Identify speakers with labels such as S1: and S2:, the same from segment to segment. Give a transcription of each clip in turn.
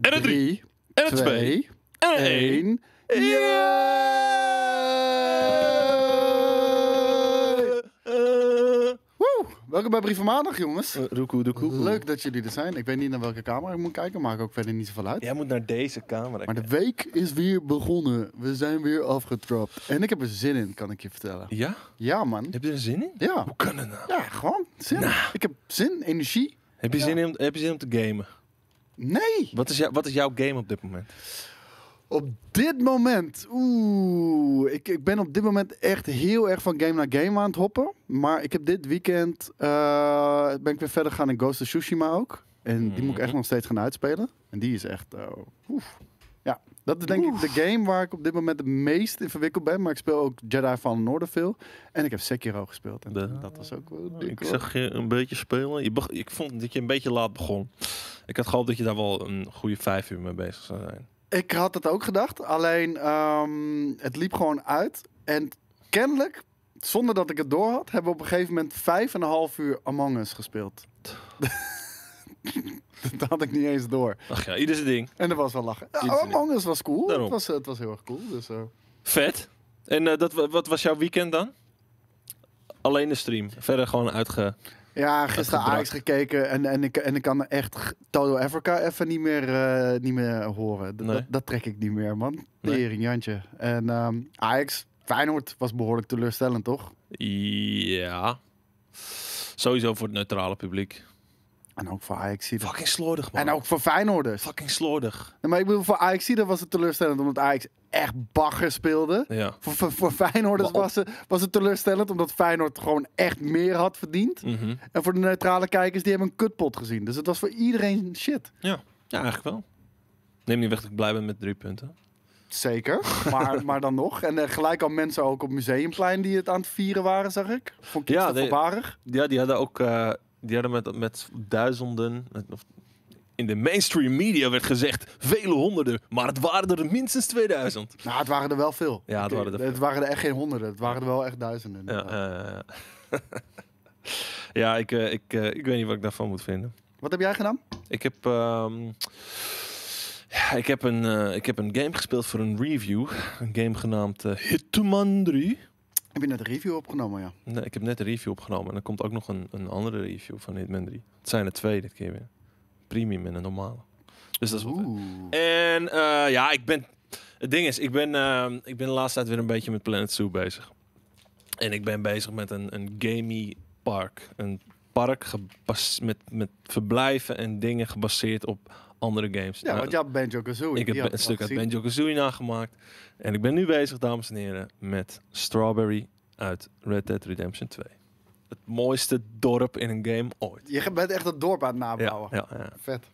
S1: en een 3, en een 2, en een 1. Yeah! Welkom bij Brieven Maandag, jongens. Eh, Leuk dat jullie er zijn. Ik weet niet naar welke camera ik moet kijken, maakt ook verder niet zoveel uit. Jij moet naar deze camera Maar de week is weer begonnen. We zijn weer afgetropt En ik heb er zin in, kan ik je vertellen. Ja? Ja, man. Heb je er zin in? Ja. Hoe kan het nou? Ja, gewoon. Zin. Nou. Ik heb zin, energie. Heb je, zin in, heb je zin om te gamen? Nee.
S2: Wat is, wat is jouw game op dit moment?
S1: Op dit moment, oeh, ik, ik ben op dit moment echt heel erg van game naar game aan het hoppen. Maar ik heb dit weekend, eh, ben ik weer verder gaan in Ghost of Tsushima ook. En die moet ik echt mhm. nog steeds gaan uitspelen. En die is echt, uh, ja, dat is denk ik de game waar ik op dit moment het meest in verwikkeld ben. Maar ik speel ook Jedi van Order veel. En ik heb Sekiro gespeeld. En dat was ook wel oh, Ik zag
S2: je een beetje spelen. Je ik vond dat je een beetje laat begon. Ik had gehoopt dat je daar wel een goede vijf uur mee bezig zou zijn.
S1: Ik had het ook gedacht. Alleen ehm, het liep gewoon uit. En kennelijk, zonder dat ik het door had, hebben we op een gegeven moment vijf en een half uur Among Us gespeeld. dat had ik niet eens door. Ach ja, ieder zijn ding. En dat was wel lachen. Oh, ja, Among was cool. Het was, heel erg cool. Dus, eh.
S2: Vet. En eh, dat, wat was jouw weekend dan? Alleen de stream. Verder gewoon uitge...
S1: Ja, gisteren Ajax gekeken en, en, ik, en ik kan echt Total Africa even niet meer, eh, niet meer horen. Dat, dat, trek ik niet meer, man. Tering, Jantje. En um, Ajax, Feyenoord was behoorlijk teleurstellend, toch?
S2: Ja. Sowieso voor het neutrale publiek. En ook voor Ajax. Fucking
S1: slordig, man. En ook voor Feyenoord Fucking slordig. Nee, maar ik bedoel, voor Ajax was het teleurstellend omdat Ajax echt bagger speelde. Ja. Voor, voor, was het, was het teleurstellend omdat Feyenoord gewoon echt meer had verdiend. Mhm. En voor de neutrale kijkers, die hebben een kutpot gezien. Dus het was voor iedereen shit. Ja,
S2: ja eigenlijk wel. Neem niet weg dat ik blij ben met drie punten. Zeker, maar,
S1: maar dan nog. En eh, gelijk al mensen ook op Museumplein die het aan het vieren waren, zag ik. Vond ik ja, die,
S2: Ja, die hadden ook... Eh, die hadden met, met duizenden, met, of in de mainstream media werd gezegd vele honderden, maar het waren er minstens 2000. Nou, het waren er wel veel.
S1: Ja, het, waren, er veel. het waren er echt geen honderden, het waren er wel echt duizenden. Ja, uh,
S2: ja ik, eh, ik, eh, ik weet niet wat ik daarvan moet vinden. Wat heb jij gedaan? Ik heb, ehm, ja, ik heb, een, eh, ik heb een game gespeeld voor een review. Een game genaamd
S1: Hitman 3. Heb je net een review opgenomen, ja?
S2: Nee, ik heb net een review opgenomen. En er komt ook nog een, een andere review van Hitman 3. Het zijn er twee dit keer weer. Premium en een normale. Dus dat is wel En eh, ja, ik ben... Het ding is, ik ben, ehm, ik ben de laatste tijd weer een beetje met Planet Zoo bezig. En ik ben bezig met een, een gamey park. Een park met, met verblijven en dingen gebaseerd op andere games. Ja, nou, want jij hebt banjo Ik heb een stuk uit Banjo-Kazooie nagemaakt. En ik ben nu bezig, dames en heren, met Strawberry uit Red Dead Redemption 2. Het mooiste dorp in een game ooit.
S1: Je bent echt het dorp aan het nabouwen. Ja, ja, Vet.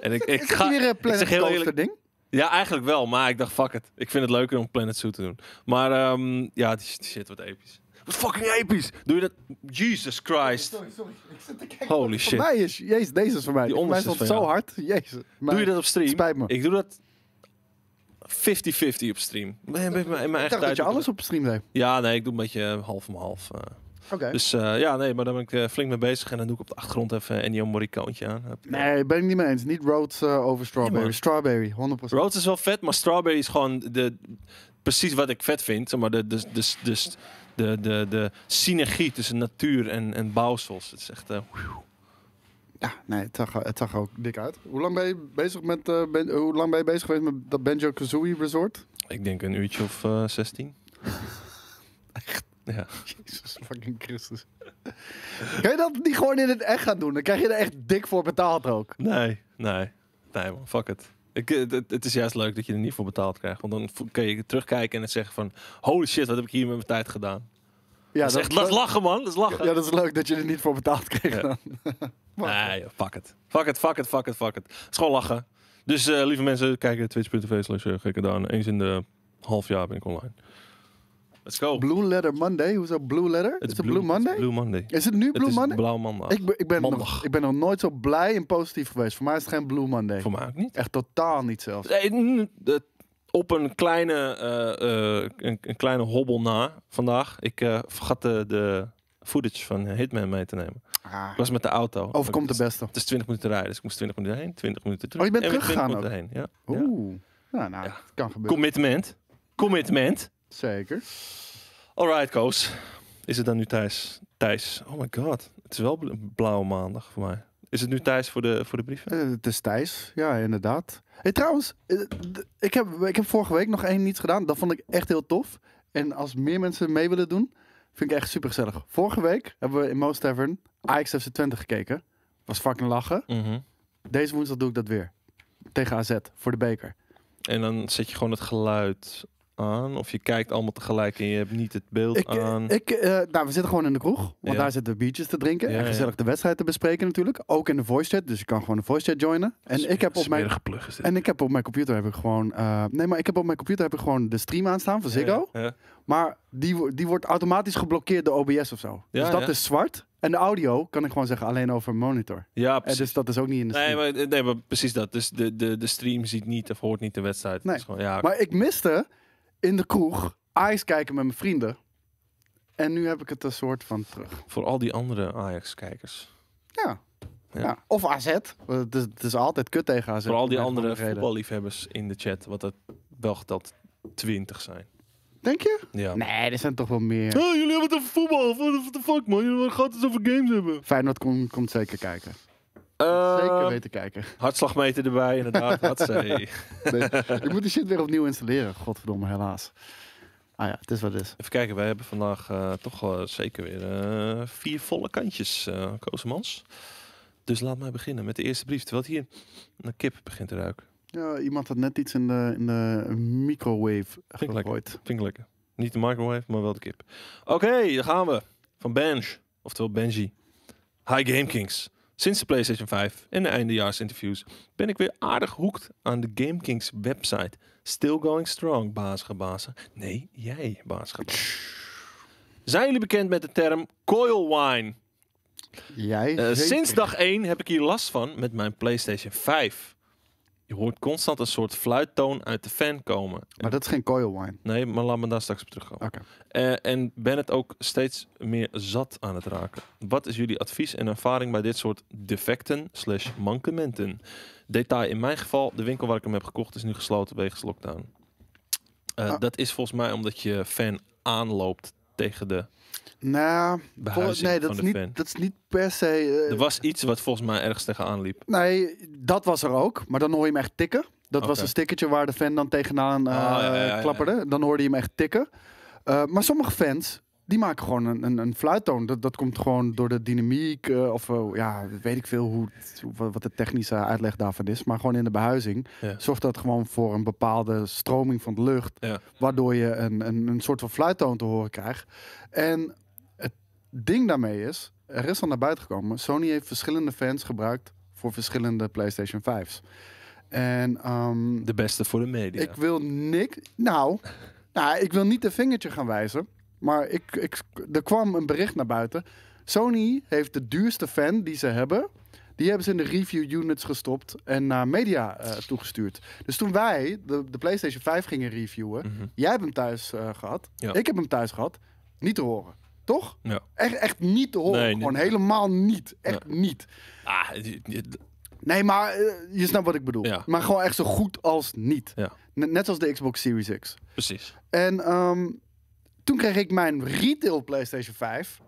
S1: En ik, ik is ga, weer een eh, planet ding?
S2: Ja, eigenlijk wel. Maar ik dacht, fuck het. Ik vind het leuker om Planet Zoo te doen. Maar ehm, ja, die shit wordt episch fucking episch. Doe je dat? Jesus Christ.
S1: Sorry, sorry. Ik zit te kijken. Holy shit. Voor mij is, jezus, deze is voor mij. Die onderste zo hard. Jezus. Maar doe je dat op stream? Spijt me. Ik doe dat 50-50 op stream. Nee, in mijn, echt eigen tijd. dat je alles op stream deed.
S2: Ja, nee, ik doe een beetje eh, half om half. Eh. Oké. Dus eh, ja, nee, maar daar ben ik flink mee bezig. En dan doe ik op de achtergrond even Ennio Morricone aan.
S1: Nee, ben ik niet mee eens. Niet Rhodes over Strawberry. strawberry, 100%.
S2: Rhodes is wel vet, maar Strawberry is gewoon de, precies wat ik vet vind. Maar de, dus, dus, dus de, de, de synergie tussen natuur en, en bouwsels.
S1: Het is echt... Eh, ja, nee, het zag, het zag ook dik uit. Hoe lang ben je bezig, met, eh, hoe lang ben je bezig geweest met dat Benjo Kazooie Resort?
S2: Ik denk een uurtje of uh, eh, 16.
S1: echt? Ja. jesus fucking Christus. Kun je dat niet gewoon in het echt gaan doen? Dan krijg je er echt dik voor betaald ook. Nee,
S2: nee. Nee man, fuck it. Ik, het, het is juist leuk dat je er niet voor betaald krijgt. Want dan kun je terugkijken en zeggen van... Holy shit, wat heb ik hier met mijn tijd gedaan?
S1: Ja, dat, is lachen, man. Dat is lachen. Ja, dat is leuk dat je er niet voor betaald kreeg. Dan.
S2: nee, fuck het. Fuck het, fuck het, fuck het, fuck het. Het is gewoon lachen. Dus eh, lieve mensen, kijk twitch.tv slash eh, dan Eens in de half jaar ben ik online.
S1: Let's go. Blue Letter Monday. Hoezo Blue Letter? Is het blue, blue, Monday? Blue Monday. Is het nu Blue het Monday? Blauw Maandag. Ik, ik, ben Nog, ik ben nog nooit zo blij en positief geweest. Voor mij is het geen Blue Monday. Voor mij ook niet. Echt totaal niet zelfs.
S2: Nee, op een kleine, uh, een, een, kleine hobbel na vandaag. Ik eh, vergat de, de footage van Hitman mee te nemen. Ah. was met de auto. Overkomt de beste. Het is 20 minuten rijden, dus ik moest 20 minuten heen, 20 minuten terug. Oh, je bent teruggegaan ook? Heen. Ja. Oeh. Nou, nou, kan gebeuren. Commitment. Commitment. Zeker. Alright, Koos. Is het dan nu Thijs? Thijs, oh my god. Het is wel blauwe maandag voor mij. Is het nu Thijs voor de, voor de brieven?
S1: het is Thijs, ja, inderdaad. Hey, trouwens, eh, ik heb, ik heb vorige week nog één niets gedaan. Dat vond ik echt heel tof. En als meer mensen mee willen doen, vind ik echt super gezellig. Vorige week hebben we in Most Tavern Ajax 20 gekeken. Was fucking lachen. Mhm. Deze woensdag doe ik dat weer. Tegen AZ, voor de beker.
S2: En dan zet je gewoon het geluid aan? Of je kijkt allemaal
S1: tegelijk en je hebt niet het beeld eh, aan? Ik, eh, nou, we zitten gewoon in de kroeg. Want daar zitten we biertjes te drinken. en gezellig de wedstrijd te bespreken natuurlijk. Ook in de voice chat. Dus je kan gewoon de voice chat joinen. En ik heb op mijn... En ik heb op mijn computer heb ik gewoon... Eh, nee, maar ik heb op mijn computer heb ik gewoon de stream aanstaan van Ziggo. Ja, maar die, die wordt automatisch geblokkeerd door OBS of zo. dus dat is zwart. En de audio kan ik gewoon zeggen alleen over monitor. Ja, precies. En dus dat is ook niet in de stream.
S2: Nee, maar, nee, maar precies dat. Dus de, de, de stream ziet niet of hoort niet de wedstrijd. ja. Maar
S1: ik miste in de kroeg Ajax kijken met mijn vrienden. En nu heb ik het een soort van terug.
S2: Voor al die andere Ajax-kijkers. Ja.
S1: Ja. Of AZ. Het is, altijd kut tegen AZ. Voor al die andere
S2: voetballiefhebbers in de chat. Wat het wel twintig 20 zijn. Denk je?
S1: Ja. Nee, er zijn toch wel meer.
S2: Oh, jullie hebben het over voetbal. What the fuck man, jullie gaan het over games hebben.
S1: Feyenoord komt kom zeker kijken. Eh, zeker weten kijken. Hartslagmeter erbij, inderdaad. Wat nee, ik moet die shit weer opnieuw installeren. Godverdomme, helaas. Ah
S2: ja, het is wat het is. Even kijken, wij hebben vandaag eh, toch uh, zeker weer eh, vier volle kantjes, uh, Dus laat mij beginnen met de eerste brief. Terwijl hier naar kip begint te ruiken.
S1: Ja, iemand had net iets in de, in de microwave gegooid. Vind ik lekker.
S2: Niet de microwave, maar wel de kip. Oké, okay, daar gaan we. Van Benj, oftewel Benji. Hi Gamekings. Sinds de PlayStation 5 en de eindejaarsinterviews ben ik weer aardig hoekt aan de GameKings website. Still going strong, baasgebazen. Nee, jij, baasgebazen. Zijn jullie bekend met de term coil wine? Jij eh, sinds dag 1 heb ik hier last van met mijn PlayStation 5 je hoort constant een soort fluittoon uit de fan komen. Maar dat is geen coil wine. Nee, maar laat me daar straks op terugkomen. Oké. Eh, en ben het ook steeds meer zat aan het raken. Wat is jullie advies en ervaring bij dit soort defecten slash mankementen? Detail in mijn geval, de winkel waar ik hem heb gekocht is nu gesloten wegens lockdown. Eh, ah. Dat is volgens mij omdat je fan aanloopt tegen de
S1: nou, nee, dat is, niet, dat is niet per se. Eh, er
S2: was iets wat volgens mij ergens tegenaan liep.
S1: Nee, dat was er ook. Maar dan hoor je hem echt tikken. Dat was een stickertje waar de fan dan tegenaan ah, eh, klapperde. Dan hoorde je hem echt tikken. Eh, maar sommige fans die maken gewoon een, een, fluittoon. Dat, dat komt gewoon door de dynamiek eh, of eh, ja, weet ik veel hoe, wat de technische uitleg daarvan is. Maar gewoon in de behuizing zorgt dat gewoon voor een bepaalde stroming van de lucht. Waardoor je een, een, een soort van fluittoon te horen krijgt. En het ding daarmee is, er is al naar buiten gekomen. Sony heeft verschillende fans gebruikt voor verschillende PlayStation 5's. En, ehm, de beste voor de media. Ik wil niks. Nou, nou, ik wil niet een vingertje gaan wijzen. Maar ik, ik, er kwam een bericht naar buiten. Sony heeft de duurste fan die ze hebben. Die hebben ze in de review units gestopt en naar media eh, toegestuurd. Dus toen wij de, de PlayStation 5 gingen reviewen. Mhm. Jij hebt hem thuis eh, gehad. Ik heb hem thuis gehad. Niet te horen. Toch? Ja. Echt, echt niet te horen. Gewoon helemaal niet. Echt niet. Ah, Nee, maar eh, je snapt wat ik bedoel. Ja. Maar gewoon echt zo goed als niet. Ja. Net, zoals de Xbox Series X. Precies. En um, toen kreeg ik mijn retail PlayStation 5.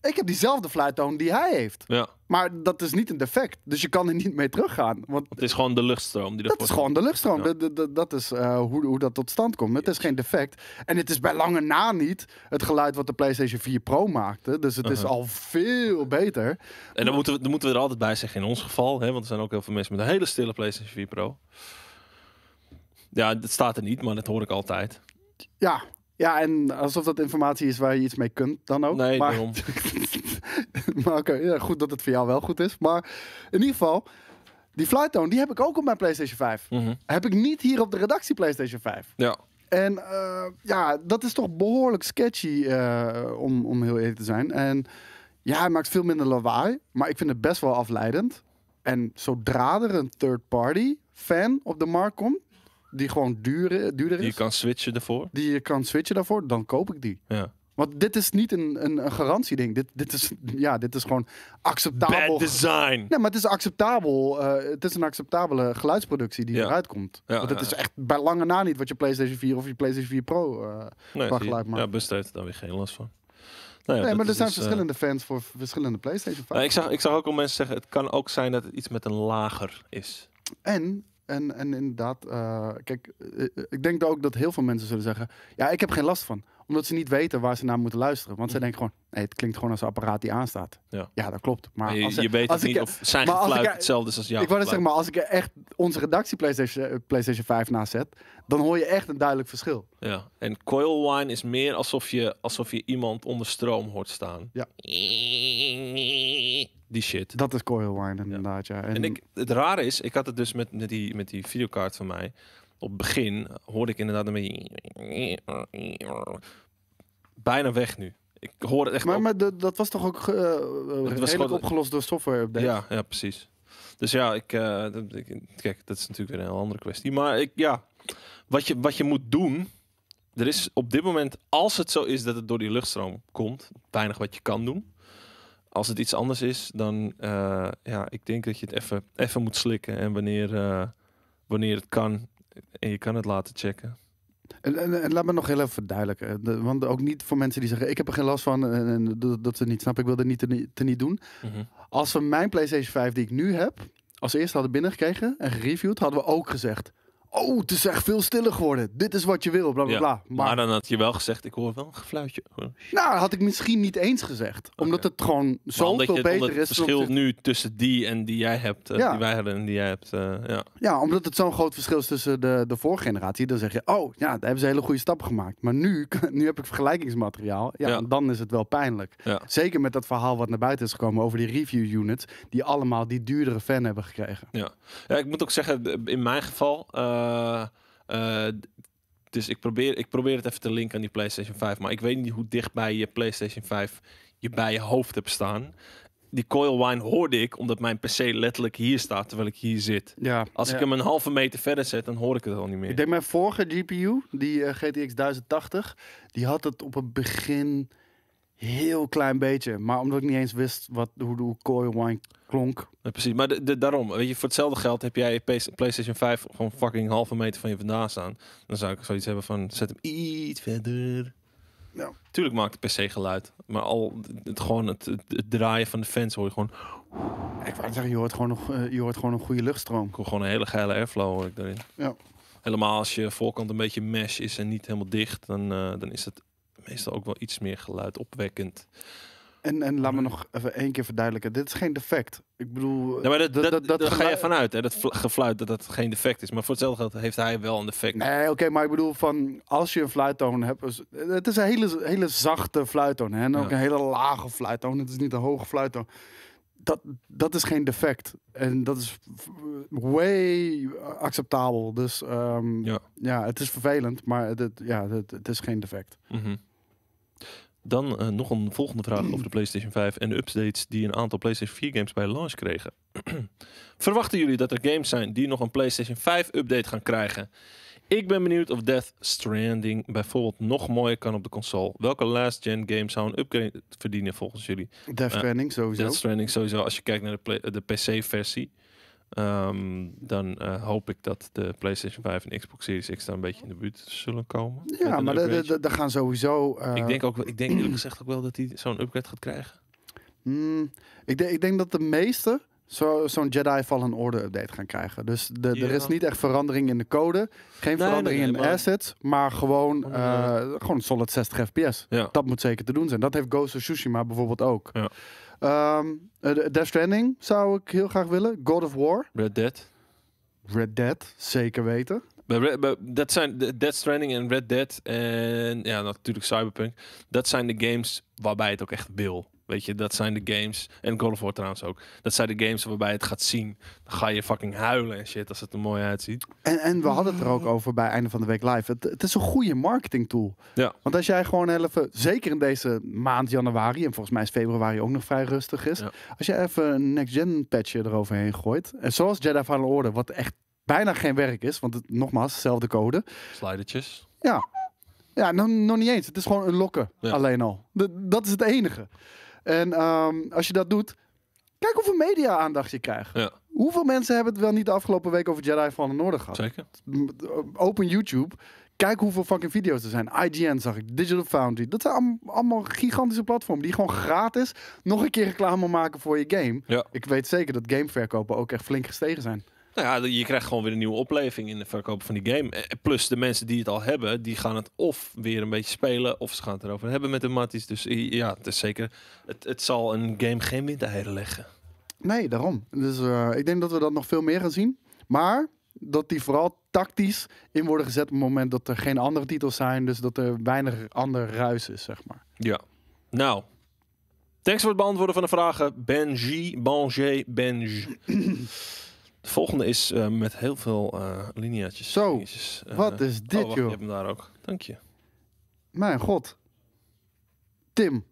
S1: Ik heb diezelfde fluittoon die hij heeft. Ja. Maar dat is niet een defect. Dus je kan er niet mee teruggaan. Want het is gewoon de luchtstroom. Die dat is gewoon de luchtstroom. Dat, dat, is eh, hoe, hoe dat tot stand komt. Het is geen defect. En het is bij lange na niet het geluid wat de PlayStation 4 Pro maakte. Dus het is uh-huh. al veel beter.
S2: En dan, moeten we, moeten we er altijd bij zeggen in ons geval. Hè, want er zijn ook heel veel mensen met een hele stille PlayStation 4 Pro. Ja, dat staat er niet, maar dat hoor ik altijd.
S1: Ja, ja, en alsof dat informatie is waar je iets mee kunt dan ook. Nee, maar, maar oké, ja, goed dat het voor jou wel goed is. Maar in ieder geval, die Flight die heb ik ook op mijn PlayStation 5. Mhm. Heb ik niet hier op de redactie PlayStation 5. Ja. En eh, ja, dat is toch behoorlijk sketchy, eh, om, om heel eerlijk te zijn. En ja, hij maakt veel minder lawaai, maar ik vind het best wel afleidend. En zodra er een third-party fan op de markt komt, die gewoon duurder, duurder is. Die je kan switchen daarvoor. Die je kan switchen daarvoor, dan koop ik die. Ja. Want dit is niet een, een, een garantieding. Dit, dit, is, ja, dit is gewoon acceptabel. Bad design. Nee, maar het is acceptabel. Eh, het is een acceptabele geluidsproductie die eruit komt. Ja, Want het is echt bij lange na niet wat je PlayStation 4 of je PlayStation 4 Pro uh, geluid maakt.
S2: Ja, besteed. Daar daar weer geen last van. Nou nee, maar er zijn dus, eh, verschillende
S1: fans voor verschillende PlayStation 5. Nou,
S2: ik, zag, ik zag ook al mensen zeggen, het kan ook zijn dat het iets met een lager is.
S1: En en, en inderdaad, eh, kijk, eh, eh, ik denk dat ook dat heel veel mensen zullen zeggen: Ja, ik heb geen last van omdat ze niet weten waar ze naar moeten luisteren. Want ze hm. denken gewoon, het klinkt gewoon als een apparaat die aanstaat. Ja, ja dat klopt. Maar, je, je, weet het niet e- of zijn geluid e- hetzelfde is als jouw Ik wou zeggen, maar als ik e- echt onze redactie PlayStation, eh, PlayStation 5 zet, dan hoor je echt een duidelijk verschil.
S2: Ja, en coil wine is meer alsof je, alsof je iemand onder stroom hoort staan.
S1: Ja. Die shit. Dat is coil wine inderdaad, ja. En, ik, het rare
S2: is, ik had het dus met, met, die, met die videokaart van mij op begin hoorde ik inderdaad een beetje... Bijna weg nu. Ik hoor het echt Maar,
S1: maar de, dat was toch ook uh, redelijk opgelost door software Ja,
S2: ja precies. Dus ja, ik, uh, kijk, dat is natuurlijk weer een andere kwestie. Maar ik, ja, wat je, wat je moet doen... Er is op dit moment, als het zo is dat het door die luchtstroom komt... weinig wat je kan doen als het iets anders is, dan ja, ik denk dat je het even moet slikken. En wanneer, wanneer het kan, en je kan het laten checken.
S1: En, en, laat me nog heel even verduidelijken. Eh, want ook niet voor mensen die zeggen: Ik heb er geen last van. En, dat, ze niet Snap Ik wil er niet te, niet doen. Mhm. Als we mijn PlayStation 5 die ik nu heb. als eerste hadden binnengekregen en gereviewd. hadden we ook gezegd: oh, het is echt veel stiller geworden. Dit is wat je wil, bla bla bla. Maar,
S2: dan had je wel gezegd,
S1: ik hoor wel een gefluitje. Oh, nou, had ik misschien niet eens gezegd. Omdat het gewoon zo veel beter beter het is. Het verschil
S2: nu tussen die en die jij hebt, eh, ja. die wij hebben en die jij hebt. Eh, ja.
S1: ja, omdat het zo'n groot verschil is tussen de, de vorige generatie. Dan zeg je, oh, ja, daar hebben ze hele goede stappen gemaakt. Maar nu, nu heb ik vergelijkingsmateriaal. Ja, dan is het wel pijnlijk. Zeker met dat verhaal wat naar buiten is gekomen over die review units. Die allemaal die duurdere fan hebben gekregen.
S2: Ja, ja ik moet ook zeggen, in mijn geval... Eh, eh, eh, dus ik probeer, ik probeer het even te linken aan die PlayStation 5. Maar ik weet niet hoe dichtbij je PlayStation 5 je bij je hoofd hebt staan. Die coil wine hoorde ik omdat mijn PC letterlijk hier staat terwijl ik hier zit. Ja, Als ik hem een halve meter verder zet, dan hoor ik het al niet meer. Ik
S1: denk mijn vorige GPU, die eh, GTX 1080, die had het op het begin heel klein beetje. Maar omdat ik niet eens wist wat, hoe, kooi Koi Wine klonk.
S2: precies, maar de, daarom, weet je, voor hetzelfde geld heb jij PlayStation 5 gewoon fucking halve meter van je vandaan staan. Dan zou ik zoiets hebben van, zet hem iets verder. Ja. Tuurlijk maakt de PC geluid, maar al het, gewoon het, het, draaien van de fans hoor je gewoon. Ik wou zeggen, je hoort gewoon, nog, eh, je hoort gewoon een goede luchtstroom. Ik hoor gewoon een hele geile airflow hoor ik daarin. Ja. Helemaal als je voorkant een beetje mesh is en niet helemaal dicht, dan, eh, dan is het meestal ook wel iets meer geluidopwekkend.
S1: En, en laat me nog even één keer verduidelijken. Dit is geen defect. Ik bedoel... Ja, maar
S2: dat, dat, dat, ga je vanuit, hè? Dat gefluit, dat dat geen defect is. Maar voor hetzelfde geld heeft hij wel een defect.
S1: Nee, oké, maar ik bedoel van... Als je een fluittoon hebt... het is een hele, hele zachte fluittoon, hè? En ook een hele lage fluittoon. Het is niet een hoge fluittoon. Dat, dat is geen defect. En dat is way acceptabel. Dus ehm, ja. ja. het is vervelend, maar het, ja, het, het is geen defect.
S2: Mm dan eh, nog een volgende vraag over de PlayStation 5 en de updates die een aantal PlayStation 4 games bij launch kregen. Verwachten jullie dat er games zijn die nog een PlayStation 5 update gaan krijgen? Ik ben benieuwd of Death Stranding bijvoorbeeld nog mooier kan op de console. Welke last-gen game zou een upgrade verdienen volgens jullie? Death Stranding sowieso. Death Stranding sowieso, als je kijkt naar de, de PC-versie. Ehm, dan eh, hoop ik dat de PlayStation 5 en Xbox Series X daar een beetje in de buurt zullen komen. Ja, maar
S1: dat gaan sowieso. Eh, ik denk
S2: ook, ik denk eerlijk gezegd ook wel dat hij zo'n upgrade gaat krijgen.
S1: Hmm, ik, denk, ik denk dat de meeste zo'n Jedi Fallen Order update gaan krijgen. Dus de, er is niet echt verandering in de code. Geen verandering in assets. Maar gewoon, uh, gewoon solid 60 fps. Ja. Dat moet zeker te doen zijn. Dat heeft Ghost of Tsushima bijvoorbeeld ook. Ja. Um, Death Stranding zou ik heel graag willen. God of War. Red Dead. Red Dead, zeker weten.
S2: Dat zijn Dead Stranding en Red Dead en ja, natuurlijk Cyberpunk. Dat zijn de games waarbij het ook echt wil. Weet je, dat zijn de games. En Call of War trouwens ook. Dat zijn de games waarbij het gaat zien. Dan ga je fucking huilen en shit als het er mooi uitziet.
S1: En, en we hadden het er ook over bij einde van de week live. Het, het is een goede marketing tool. Ja. Want als jij gewoon even, zeker in deze maand januari, en volgens mij is februari ook nog vrij rustig is. Als je even een next gen patchje eroverheen gooit. En zoals Jedi Final Order, wat echt bijna geen werk is. Want het, nogmaals, dezelfde code.
S2: Slidertjes.
S1: Ja. Ja, nog, nog niet eens. Het is gewoon een lokken ja. alleen al. dat is het enige. En ehm, als je dat doet, kijk hoeveel media-aandacht je krijgt. Ja. Hoeveel mensen hebben het wel niet de afgelopen week over Jedi van de Noorden gehad? Zeker. Open YouTube. Kijk hoeveel fucking video's er zijn. IGN zag ik, Digital Foundry. Dat zijn allemaal gigantische platformen die gewoon gratis nog een keer reclame maken voor je game. Ik weet zeker dat gameverkopen ook echt flink gestegen zijn.
S2: Nou ja, je krijgt gewoon weer een nieuwe opleving in de verkoop van die game. Eh, plus de mensen die het al hebben, die gaan het of weer een beetje spelen, of ze gaan het erover hebben met de matties. Dus eh, ja, het is zeker, het, het zal een game geen windeieren leggen.
S1: Nee, daarom. Dus eh, ik denk dat we dat nog veel meer gaan zien. Maar dat die vooral tactisch in worden gezet op het moment dat er geen andere titels zijn. Dus dat er weinig ander ruis is, zeg maar.
S2: Ja. Nou, thanks voor het beantwoorden van de vragen. Benji, Benji, Benji. De volgende is eh, met heel veel uh, eh, lineaatjes. Zo, eh, wat is dit, oh, joh? Ik heb hem
S1: daar ook. Dank je. Mijn god. Tim,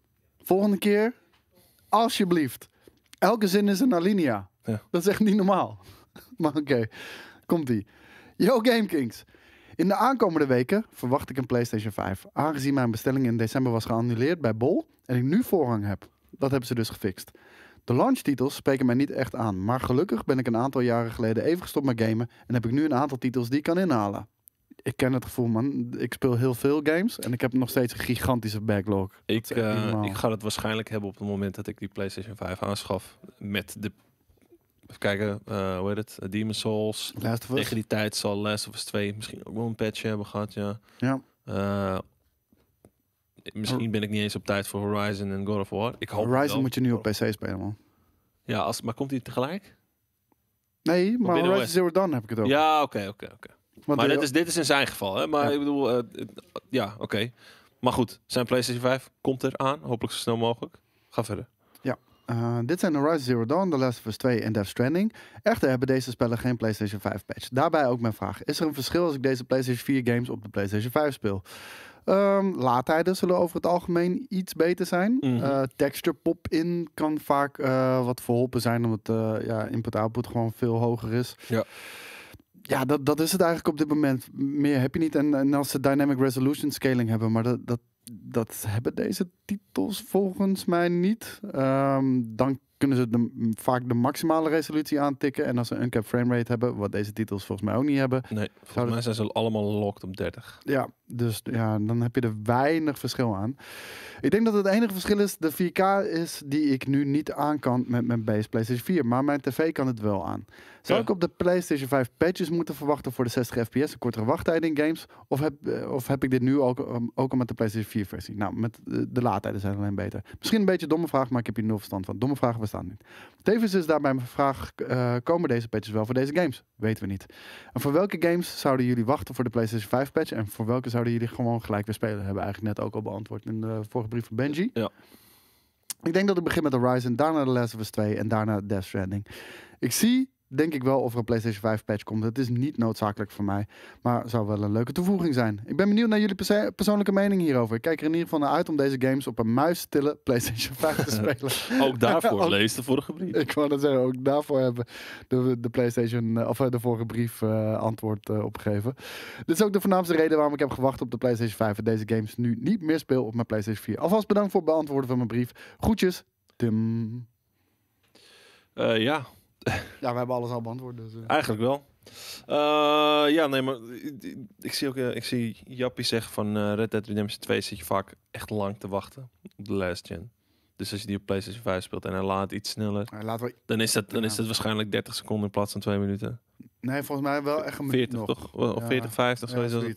S1: volgende keer, alsjeblieft. Elke zin is een alinea. Dat is echt niet normaal. maar oké, komt-ie. Yo GameKings. In de aankomende weken verwacht ik een PlayStation 5. Aangezien mijn bestelling in december was geannuleerd bij Bol en ik nu voorrang heb. Dat hebben ze dus gefixt. De launchtitels spreken mij niet echt aan, maar gelukkig ben ik een aantal jaren geleden even gestopt met gamen en heb ik nu een aantal titels die ik kan inhalen. Ik ken het gevoel, man. Ik speel heel veel games en ik heb nog steeds een gigantische backlog.
S2: Ik, eh, ik ga dat waarschijnlijk hebben op het moment dat ik die PlayStation 5 aanschaf. Met de Even kijken, eh, hoe heet het? Eh, Demon Souls. Tegen die tijd zal Last of Us 2 misschien ook wel een patch hebben gehad, ja. Ja misschien ben ik niet eens op tijd voor Horizon en God of War. Ik Horizon moet
S1: je nu op PC spelen, man.
S2: Ja, als, maar komt die tegelijk?
S1: Nee, maar Horizon Zero Dawn heb ik het ook. Ja,
S2: oké, oké, oké. Maar dit is, dit is in zijn geval, hè? Maar ja. ik bedoel, eh, eh, ja, oké. Maar goed, zijn PlayStation 5 komt eraan. Hopelijk zo snel mogelijk. Ga verder.
S1: Ja, eh, dit zijn Horizon Zero Dawn, The Last of Us 2 en Death Stranding. Echter hebben deze spellen geen PlayStation 5 patch. Daarbij ook mijn vraag. Is er een verschil als ik deze PlayStation 4 games op de PlayStation 5 speel? Um, laadtijden zullen over het algemeen iets beter zijn. Mm texture pop-in kan vaak eh, wat verholpen zijn, omdat uh, ja, input-output gewoon veel hoger is. Ja. Ja, dat, dat is het eigenlijk op dit moment. Meer heb je niet. En, als ze dynamic resolution scaling hebben, maar dat, dat, dat hebben deze titels volgens mij niet. Ehm, dan kunnen ze de, vaak de maximale resolutie aantikken. En als ze een cap frame rate hebben, wat deze titels volgens mij ook niet hebben. Nee, volgens mij zijn
S2: ze allemaal locked op
S1: 30. Ja, dus ja, dan heb je er weinig verschil aan. Ik denk dat het enige verschil is, de 4K is die ik nu niet aan kan met mijn base PlayStation 4. Maar mijn tv kan het wel aan. Zou ik op de PlayStation 5 patches moeten verwachten voor de 60 fps, een kortere wachttijd in games? Of heb, eh, of heb ik dit nu ook, ehm, ook al met de PlayStation 4 versie? Nou, met de, eh, de laadtijden zijn alleen beter. Misschien een beetje een domme vraag, maar ik heb hier nul verstand van. Domme vragen bestaan niet. Tevens is daarbij mijn vraag, eh, komen deze patches wel voor deze games? Weten we niet. En voor welke games zouden jullie wachten voor de PlayStation 5 patch? En voor welke zouden zouden jullie gewoon gelijk weer spelen. Hebben eigenlijk net ook al beantwoord in de vorige brief van Benji. Ja. Ik denk dat het begint met Horizon, daarna The Last of Us 2 en daarna Death Stranding. Ik zie denk ik wel of er een PlayStation 5 patch komt. Het is niet noodzakelijk voor mij, maar zou wel een leuke toevoeging zijn. Ik ben benieuwd naar jullie persoonlijke mening hierover. Ik kijk er in ieder geval naar uit om deze games op een muisstille PlayStation 5 te spelen. ook daarvoor ook, lees de vorige brief. Ik wou dat zeggen, ook daarvoor hebben de, de PlayStation eh, of eh, de vorige brief eh, antwoord opgegeven. Dit is ook de voornaamste reden waarom ik heb gewacht op de PlayStation 5 en deze games nu niet meer speel op mijn PlayStation 4. Alvast bedankt voor het beantwoorden van mijn brief. Groetjes, Tim. ja, ja, we hebben alles al beantwoord. Dus, eh.
S2: Eigenlijk wel. Eh, ja, nee, maar ik, zie ook, eh, ik zie Jappie zeggen van Red Dead Redemption 2 zit je vaak echt lang te wachten op de last gen. Dus als je die op PlayStation 5 speelt en hij laat iets sneller, hij laat dan, is dat, dan is dat waarschijnlijk 30 seconden in plaats van 2 minuten.
S1: Nee, volgens mij wel echt een 40 nog. toch? Of ja. 40, 50, ja,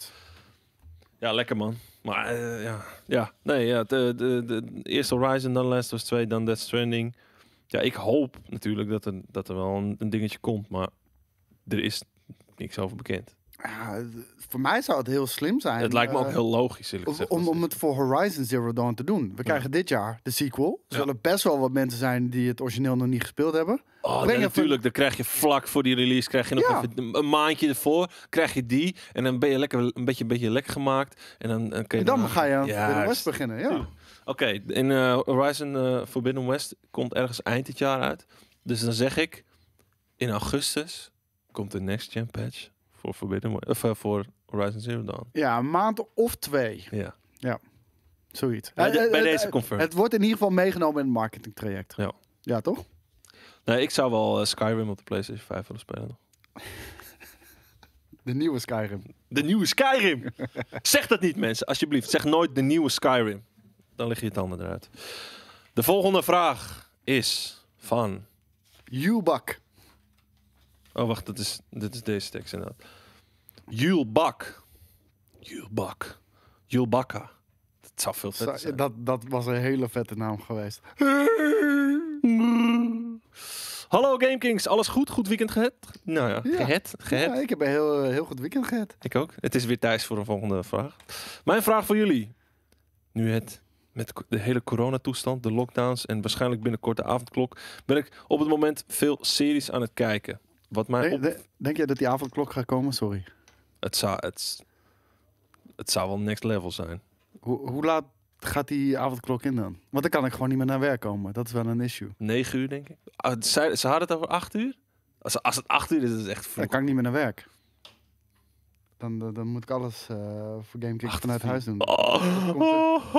S1: Ja, lekker man. Maar ja.
S2: ja, nee, ja, de, de, de, eerste Horizon, dan Last of Us 2, dan Death Stranding ja, ik hoop natuurlijk dat er, dat er wel een, dingetje komt, maar er is niks over
S1: bekend. voor mij zou het heel slim zijn. Het lijkt me ook eh, heel logisch, eerlijk Om, om het voor Horizon Zero Dawn te doen. We krijgen dit jaar de sequel. Er zullen best wel wat mensen zijn die het origineel nog niet gespeeld hebben.
S2: Oh, natuurlijk. Dan krijg je vlak voor die release krijg je nog even een maandje ervoor. Krijg je die. En dan ben je lekker, een beetje, een beetje lekker gemaakt. En dan, dan kun je en dan, ga je aan de rest
S1: beginnen, ja.
S2: Oké, in eh, Horizon eh, Forbidden West komt ergens eind dit jaar uit. Dus dan zeg ik, in augustus komt de next gen patch voor Forbidden West, eh, voor Horizon Zero Dawn.
S1: Ja, een maand of twee. Ja. Ja,
S2: zoiets. Bij, deze confirm. Het
S1: wordt in ieder geval meegenomen in het marketingtraject. Ja. Ja, toch?
S2: Nee, ik zou wel Skyrim op de PlayStation 5 willen spelen. De nieuwe Skyrim. De nieuwe Skyrim! zeg dat niet, mensen. Alsjeblieft, zeg nooit de nieuwe Skyrim dan lig je tanden eruit. De volgende vraag is van... Jubak. Oh, wacht, dat is, dat is deze tekst inderdaad. Jubak. Jubak. Jubakka. Dat zou
S1: veel vetter zijn. Dat, dat was een hele vette naam geweest.
S2: Hallo GameKings, alles goed? Goed weekend gehad? Nou ja, ja. Ja, ik heb een heel, eh, heel goed weekend gehad. Ik ook. Het is weer thuis voor een volgende vraag. Mijn vraag voor jullie. Nu het met de hele coronatoestand, de lockdowns en waarschijnlijk binnenkort de avondklok, ben ik op het moment veel series aan het kijken. Wat mij denk, jij dat die avondklok gaat komen? Sorry. Het zou, het, het zou wel next level zijn.
S1: Hoe, hoe laat gaat die avondklok in dan? Want dan kan ik gewoon niet meer naar werk komen. Dat is wel een issue. 9 uur, denk ik. Ah, ze, hadden het over 8 uur? Als, als het 8 uur is, is het echt vroeg. Dan kan ik niet meer naar werk. Dan, dan, moet ik alles uh, voor GameKick vanuit huis doen. Oh.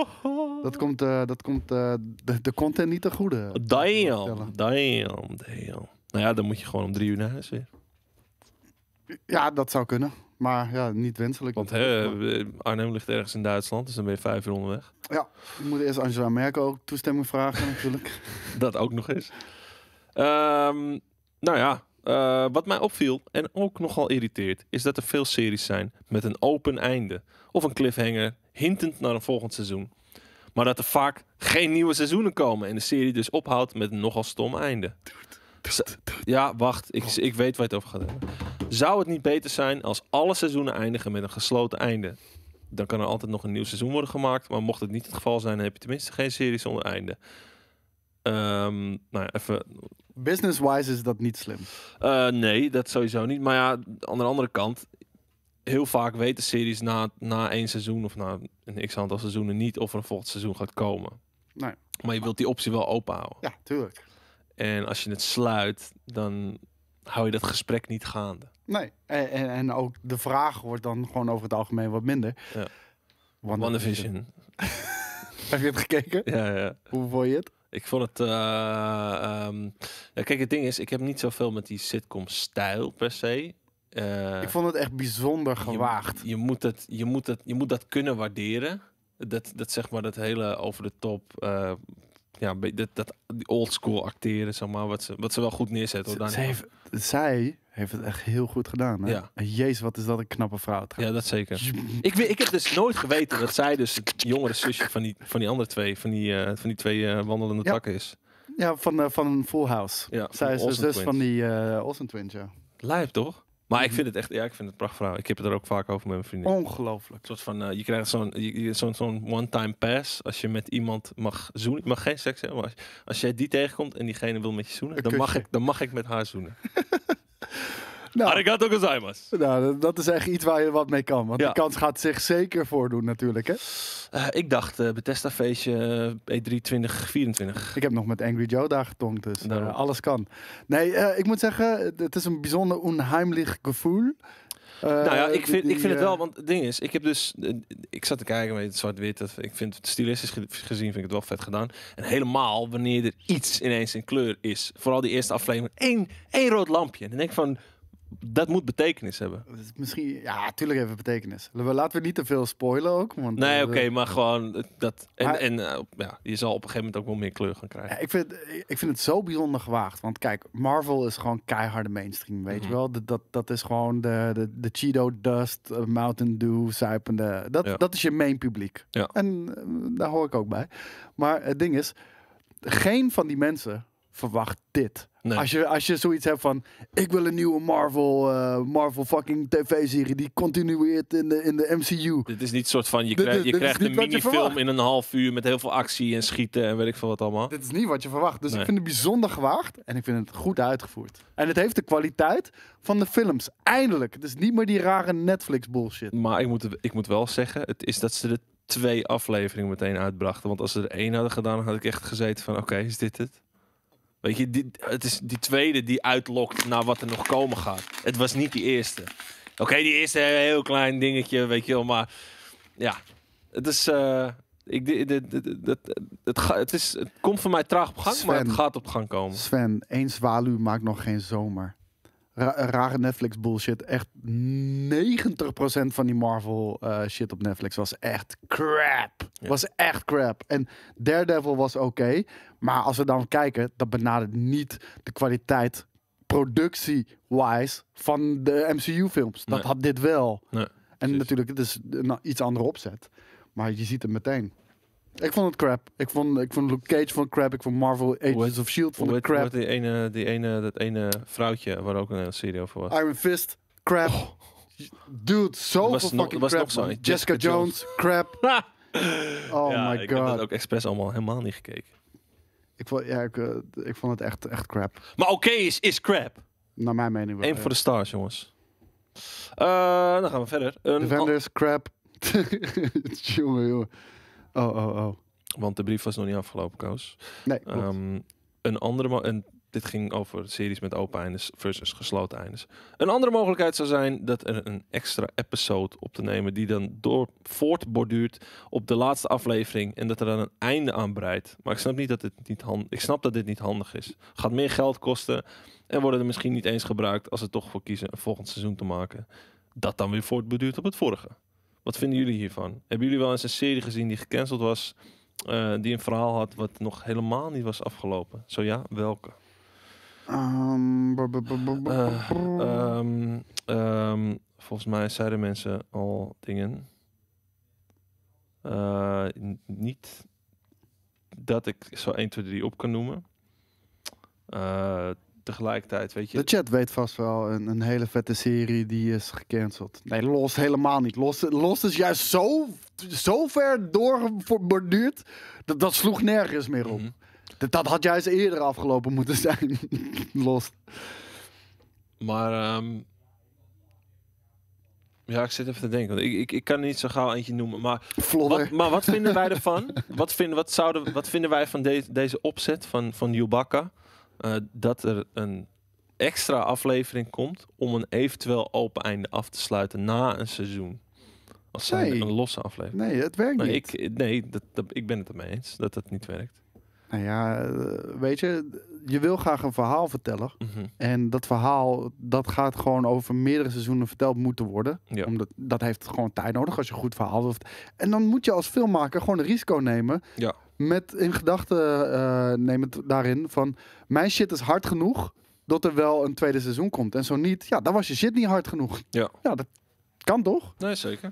S1: Dat komt, eh, dat komt eh, de, de, content niet eh, te goede. Damn, damn,
S2: damn. Nou ja, dan moet je gewoon om drie uur naar huis weer. Ja, dat zou
S1: kunnen. Maar ja, niet wenselijk.
S2: Want Arnhem ligt ergens in Duitsland, dus dan ben je vijf uur onderweg.
S1: Ja, je moet eerst Angela Merkel ook toestemming vragen natuurlijk. dat ook nog eens.
S2: Ehm, nou ja, wat mij opviel en ook nogal irriteert, is dat er veel series zijn met een open einde. Of een cliffhanger, hintend naar een volgend seizoen. Maar dat er vaak geen nieuwe seizoenen komen en de serie dus ophoudt met een nogal stom einde. Ja, wacht. Ik, oh. ik weet waar je het over gaat hebben. Zou het niet beter zijn als alle seizoenen eindigen met een gesloten einde? Dan kan er altijd nog een nieuw seizoen worden gemaakt. Maar mocht het niet het geval zijn, heb je tenminste geen serie zonder einde. Um, nou ja, even...
S1: Business-wise is dat niet slim.
S2: Eh, nee, dat sowieso niet. Maar ja, aan de andere kant, heel vaak weten series na, na één seizoen of na een x aantal seizoenen niet of er een volgend seizoen gaat komen. Nee. Maar je wilt die optie wel open houden. Ja, tuurlijk. En als je het sluit, dan hou je dat gesprek niet gaande.
S1: Nee, en, en, ook de vraag wordt dan gewoon over het algemeen wat minder. Ja.
S2: WandaVision. Heb je het gekeken? Ja, ja. Hoe vond je het? Ik vond het. Eh, ehm, ja, kijk, het ding is, ik heb niet zoveel met die sitcom-stijl per se. Eh, ik vond het echt bijzonder gewaagd. Je, moet, het, je, moet, het, je moet dat kunnen waarderen. Dat, dat zeg maar dat hele over de top. Eh, ja, dat, dat, die old school acteren, zeg maar, wat ze, wat ze wel goed neerzetten. zij, heeft,
S1: zij heeft het echt heel goed gedaan. Hè? Ja. Jezus, wat is dat een knappe vrouw. Ja, dat zeker.
S2: ik, ik heb dus nooit geweten dat zij dus jongere zusje van die, van die andere twee, van die, eh, van die twee wandelende takken is.
S1: Ja, van, van Full House. Ja, zij is de zus van die uh, Olsen Twins, ja.
S2: Lijp, toch? Maar ik mhm. vind het echt, ja, ik vind het prachtig Ik heb het er ook vaak over met mijn vrienden. Ongelooflijk. Een soort van, eh, je krijgt zo'n one-time pass als je met iemand mag zoenen. Ik mag geen seks hebben, maar als, als jij die tegenkomt en diegene wil met je zoenen, dan mag, ik, dan mag ik met haar zoenen.
S1: Nou, Arigato gozaimasu. Nou, dat is echt iets waar je wat mee kan. Want de kans gaat zich zeker voordoen natuurlijk, hè?
S2: Eh, ik dacht uh,
S1: Bethesda feestje E3 eh, e Ik heb nog met Angry Joe daar getongd, dus alles kan. Nee, ik moet zeggen, het is een bijzonder onheimlich gevoel. nou ja, ik vind, ik vind het wel, want
S2: het ding is, ik heb dus, ik zat te kijken met het zwart-wit, ik vind stilistisch gezien vind ik het wel vet gedaan. En helemaal wanneer er iets ineens in kleur is, vooral die eerste aflevering, één, één rood lampje. En dan denk ik van, dat moet betekenis hebben.
S1: misschien, ja, tuurlijk even betekenis. Laten we niet te veel spoilen ook. Want nee, eh, oké,
S2: maar gewoon dat. En, en eh, ja, je zal op een gegeven moment ook wel meer kleur gaan krijgen. ik, vind,
S1: ik vind het zo bijzonder gewaagd. Want kijk, Marvel is gewoon keiharde mainstream, weet je mhm. wel. Dat, dat, is gewoon de, de, de Cheeto Dust, eh, Mountain Dew, zuipende. Dat, ja. dat is je main publiek. Ja. En daar hoor ik ook bij. Maar het ding is, geen van die mensen verwacht dit. Als, je, als je zoiets hebt van, ik wil een nieuwe Marvel, eh, Marvel fucking tv-serie die continueert in de, in de MCU. Dit is niet soort van, je, krijg, je krijgt een minifilm
S2: in een half uur met heel veel actie en schieten en weet ik veel wat allemaal. Dit is niet wat je verwacht. Dus ik vind
S1: het bijzonder gewaagd en ik vind het goed uitgevoerd. En het heeft de kwaliteit van de films. Eindelijk. Het is niet meer die rare Netflix bullshit.
S2: Maar ik moet, ik moet wel zeggen, het is dat ze de twee afleveringen meteen uitbrachten. Want als ze er één hadden gedaan, had ik echt gezeten van, oké, is dit het? Weet je, het is die tweede die uitlokt naar wat er nog komen gaat. Het was niet die eerste. Oké, die eerste eh, heel klein dingetje, weet je wel. Maar ja, het is... Eh, ik, dit, dit, dit, het, het, is, het komt voor mij traag op gang, maar het
S1: gaat op gang komen. Sven, eens walu maakt nog geen zomer rare Netflix bullshit. Echt 90% van die Marvel eh, shit op Netflix was echt crap. Was echt crap. En Daredevil was oké. maar als we dan kijken, dat benadert niet de kwaliteit productie-wise van de MCU-films. Dat had dit wel. Nee, en natuurlijk, het is een iets andere opzet. Maar je ziet het meteen. Ik vond het crap. Ik vond, ik vond Luke Cage van crap. Ik vond Marvel Agents of S.H.I.E.L.D. van de crap. Die
S2: ene, die ene, dat ene vrouwtje waar ook een serie over was. Iron
S1: Fist, crap. Oh. Dude, zoveel fucking crap. Nog zo, Jessica, Jessica Jones, crap. oh my god. Ik heb dat ook expres allemaal helemaal niet gekeken. Ik vond, ja, ik, eh, ik vond het echt, echt crap.
S2: Maar oké okay is, is crap.
S1: Naar mijn mening wel. voor de stars, jongens.
S2: Eh, dan gaan we verder. Een Defenders, crap.
S1: jongen, jongen. Oh,
S2: oh, oh. Want de brief was nog niet afgelopen, Koos. Nee, ehm, een andere... en dit ging over series met open eindes versus gesloten eindes. Een andere mogelijkheid zou zijn dat er een extra episode op te nemen... die dan door voortborduurt op de laatste aflevering... en dat er dan een einde aan breidt. Maar ik snap, niet dat dit niet hand ik snap dat dit niet handig is. Gaat meer geld kosten en worden er misschien niet eens gebruikt... als ze toch voor kiezen een volgend seizoen te maken... dat dan weer voortborduurt op het vorige. Wat vinden jullie hiervan? Hebben jullie wel eens een serie gezien die gecanceld was, eh, die een verhaal had wat nog helemaal niet was afgelopen? Zo ja, welke? volgens mij zeiden mensen al dingen. Eh, niet dat ik zo 1, 2, 3 op kan noemen. Eh,
S1: tegelijkertijd, weet je. De chat weet vast wel een, een hele vette serie die is gecanceld. Nee, Lost helemaal niet. Lost, Lost is juist zo, zo ver doorgeborduurd, dat, dat sloeg nergens meer op. Mhm. dat, dat, had juist eerder afgelopen moeten zijn, Lost. Maar... Ehm,
S2: ja, ik zit even te denken. Want ik, ik, ik kan niet zo gauw eentje noemen. Maar, wat, maar wat vinden wij ervan? wat, vinden, wat, zouden, wat vinden wij van deze opzet van, van Yubaka? Eh, dat er een extra aflevering komt om een eventueel open einde af te sluiten na een seizoen. Als nee. een losse aflevering. Nee, het werkt nou, niet. Ik, nee, dat, ik ben het ermee eens dat dat niet werkt.
S1: Nou ja, eh, weet je, je wil graag een verhaal vertellen. Mhm. En dat verhaal, dat gaat gewoon over meerdere seizoenen verteld moeten worden. Omdat, dat heeft gewoon tijd nodig als je een goed verhaal wilt. En dan moet je als filmmaker gewoon een risico nemen. Ja met in gedachten uh, neem daarin van mijn shit is hard genoeg dat er wel een tweede seizoen komt. En zo niet, ja, dan was je shit niet hard genoeg. Ja, ja dat kan toch? Nee, zeker.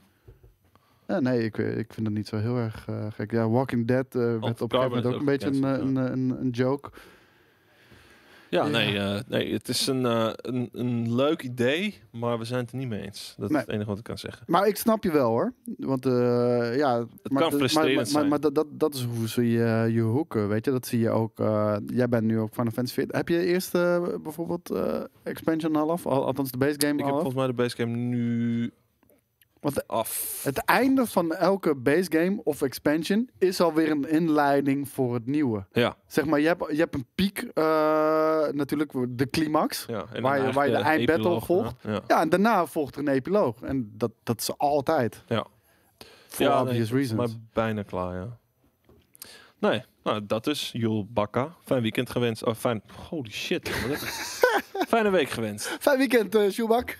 S1: Ja, nee, ik, eh, ik vind het niet zo heel erg eh, gek. Ja, Walking Dead uh, werd op een gegeven moment ook een beetje een, een, een, joke.
S2: Ja, nee, eh, nee, het is een, eh, een, een, leuk idee, maar we zijn het er niet mee eens. Dat is het
S1: enige wat ik kan zeggen. Maar ik snap je wel hoor. Want uh, ja, het maar, kan frustrerend maar, zijn. Maar, dat, dat, dat is hoe je, je hoeken, weet je. Dat zie je ook. jij bent nu ook van Fantasy 14. Heb je eerst bijvoorbeeld expansion al Althans de base game ik Ik heb volgens mij de base game nu want het einde van elke base game of expansion is alweer een inleiding voor het nieuwe. Ja. Zeg maar, je hebt, je hebt een piek, eh, natuurlijk, de climax, ja, waar, je, waar je de eindbattle volgt. Ja. en daarna volgt er een epiloog. En dat, dat is altijd. Ja.
S2: For obvious reasons. Maar
S1: bijna klaar, ja.
S2: Nee, nou, dat is Jul Bakka. Fijn weekend gewenst. Oh, fijn. Holy shit.
S1: Fijne week gewenst. Fijn weekend, uh,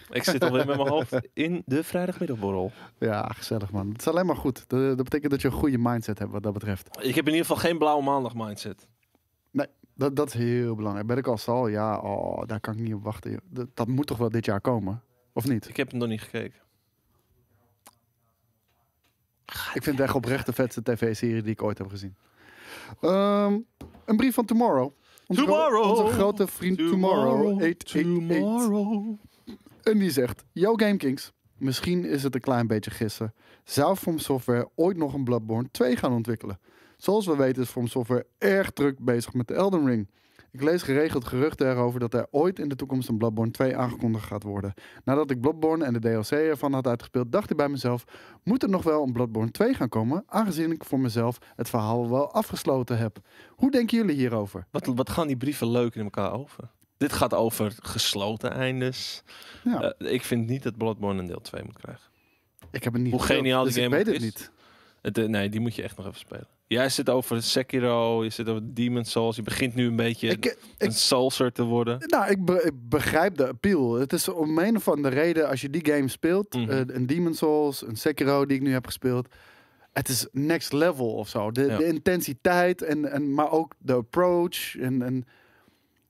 S1: Ik zit alweer met mijn hoofd in de vrijdagmiddagborrel. Ja, gezellig man. Het is alleen maar goed. Dat, dat, betekent dat je een goede mindset hebt wat dat betreft.
S2: Ik heb in ieder geval geen blauwe maandag mindset.
S1: Nee, dat, dat is heel belangrijk. Ben ik al zal? Ja, oh, daar kan ik niet op wachten. Dat, dat moet toch wel dit jaar komen?
S2: Of niet? Ik heb hem nog niet gekeken.
S1: Ik vind het echt oprecht de vetste tv-serie die ik ooit heb gezien. Ehm, een brief van Tomorrow. Onze grote vriend Tomorrow. Tomorrow. En die zegt: Yo Kings? misschien is het een klein beetje gissen. Zou From Software ooit nog een Bloodborne 2 gaan ontwikkelen? Zoals we weten is From Software erg druk bezig met de Elden Ring. Ik lees geregeld geruchten erover dat er ooit in de toekomst een Bloodborne 2 aangekondigd gaat worden. Nadat ik Bloodborne en de DLC ervan had uitgespeeld, dacht ik bij mezelf: moet er nog wel een Bloodborne 2 gaan komen, aangezien ik voor mezelf het verhaal wel afgesloten heb. Hoe denken jullie hierover?
S2: Wat, wat gaan die brieven leuk in elkaar over? Dit gaat over gesloten eindes. Ja. Eh, ik vind niet dat Bloodborne een deel 2 moet krijgen. Ik heb het niet Hoe geniaal die dus game is. niet. Eh, nee, die moet je echt nog even spelen. Jij zit over Sekiro, je zit over Demon Souls. Je begint nu een beetje eh, een salser
S1: te worden. Nou, ik, begrijp de appeal. Het is om een of andere reden, als je die game speelt... Mhm. Eh, een Demon Souls, een Sekiro die ik nu heb gespeeld... Het is next level of zo. De, de intensiteit, en, en, maar ook de approach. En, en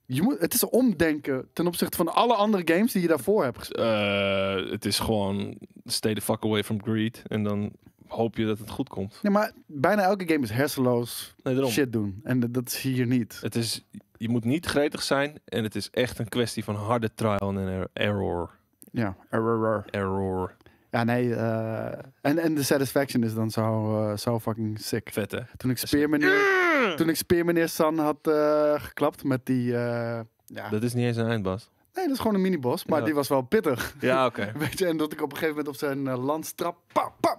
S1: je moet, het is omdenken ten opzichte van alle andere games die je daarvoor hebt
S2: gespeeld. het is gewoon stay the fuck away from greed. En dan hoop je dat het goed komt.
S1: Nee, maar bijna elke game is hersenloos shit
S2: doen. En dat zie hier niet. Het is, je moet niet gretig zijn. En het is echt een kwestie van harde trial en error. Ja, error. Error.
S1: Ja, nee. Eh, en, en de satisfaction is dan zo, eh, zo fucking sick. Vet, hè? Toen ik speermeneer, meneer, mm! toen ik speermeneer San had eh, geklapt met die... ja. Dat is niet eens een eindbas. Nee, dat is gewoon een mini-boss, maar die was wel pittig. Ja, oké. Weet je, en dat ik op een gegeven moment op zijn land strap... Pam, pam,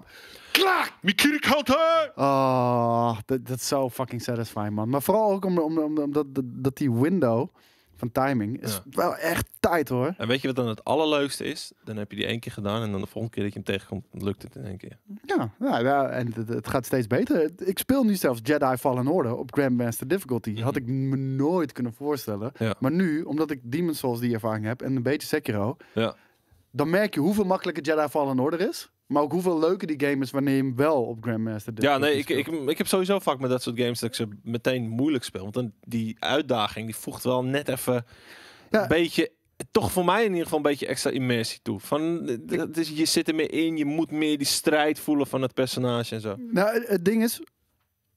S1: Klaar! Mikiri counter! Oh, dat, is zo fucking satisfying, man. Maar vooral ook omdat om, om, om, dat, dat die window van timing is wel echt tijd, hoor.
S2: En weet je wat dan het allerleukste is? Dan heb je die één keer gedaan en dan de volgende keer dat je hem tegenkomt, lukt het in één keer.
S1: Ja, ja en het, gaat steeds beter. Ik speel nu zelfs Jedi Fallen Order op Grandmaster Difficulty. Mhm. Had ik me nooit kunnen voorstellen. Maar nu, omdat ik Demon Souls die ervaring heb en een beetje Sekiro... Ja dan merk je hoeveel makkelijker Jedi Fallen Order is. Maar ook hoeveel leuker die game is wanneer je hem wel op Grandmaster Ja, nee, ik, ik,
S2: ik heb sowieso vaak met dat soort games dat ik ze meteen moeilijk speel. Want dan die uitdaging, die voegt wel net even ja. een beetje toch voor mij in ieder geval een beetje extra immersie toe. Van, dat is, je zit er meer in, je moet meer die strijd voelen van het personage en zo.
S1: Nou, het ding is,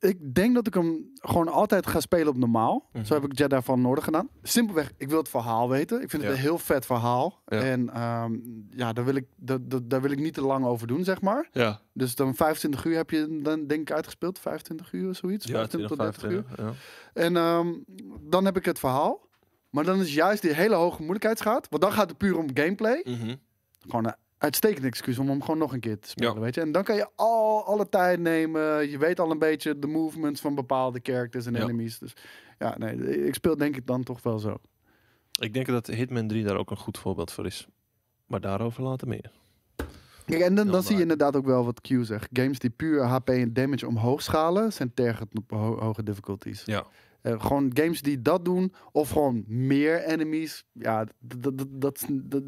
S1: ik denk dat ik hem gewoon altijd ga spelen op normaal. Zo mhm. heb ik Jedi van Noorden gedaan. Simpelweg, ik wil het verhaal weten. Ik vind het een heel vet verhaal. En ehm, ja, daar wil, ik, daar, daar, wil ik niet te lang over doen, zeg maar. Ja. Dus dan 25 uur heb je dan denk ik uitgespeeld. 25 uur of zoiets. Ja, 25 tot 30 uur. Ja. En ehm, dan heb ik het verhaal. Maar dan is juist die hele hoge moeilijkheidsgraad. Want dan gaat het puur om gameplay. Mhm. Gewoon een uitstekend excuus om hem gewoon nog een keer te spelen, weet je. En dan kan je al alle tijd nemen. Je weet al een beetje de movements van bepaalde characters en enemies. Dus ja, nee, ik speel denk ik dan toch wel zo.
S2: Ik denk dat Hitman 3 daar ook een goed voorbeeld voor is. Maar daarover later meer.
S1: Kijk, en dan, dan, zie je inderdaad ook wel wat Q zegt. Games die puur HP en damage omhoog schalen, zijn tergend op hoge difficulties. Ja. Eh, gewoon games die dat doen, of gewoon meer enemies. Ja, dat, dat,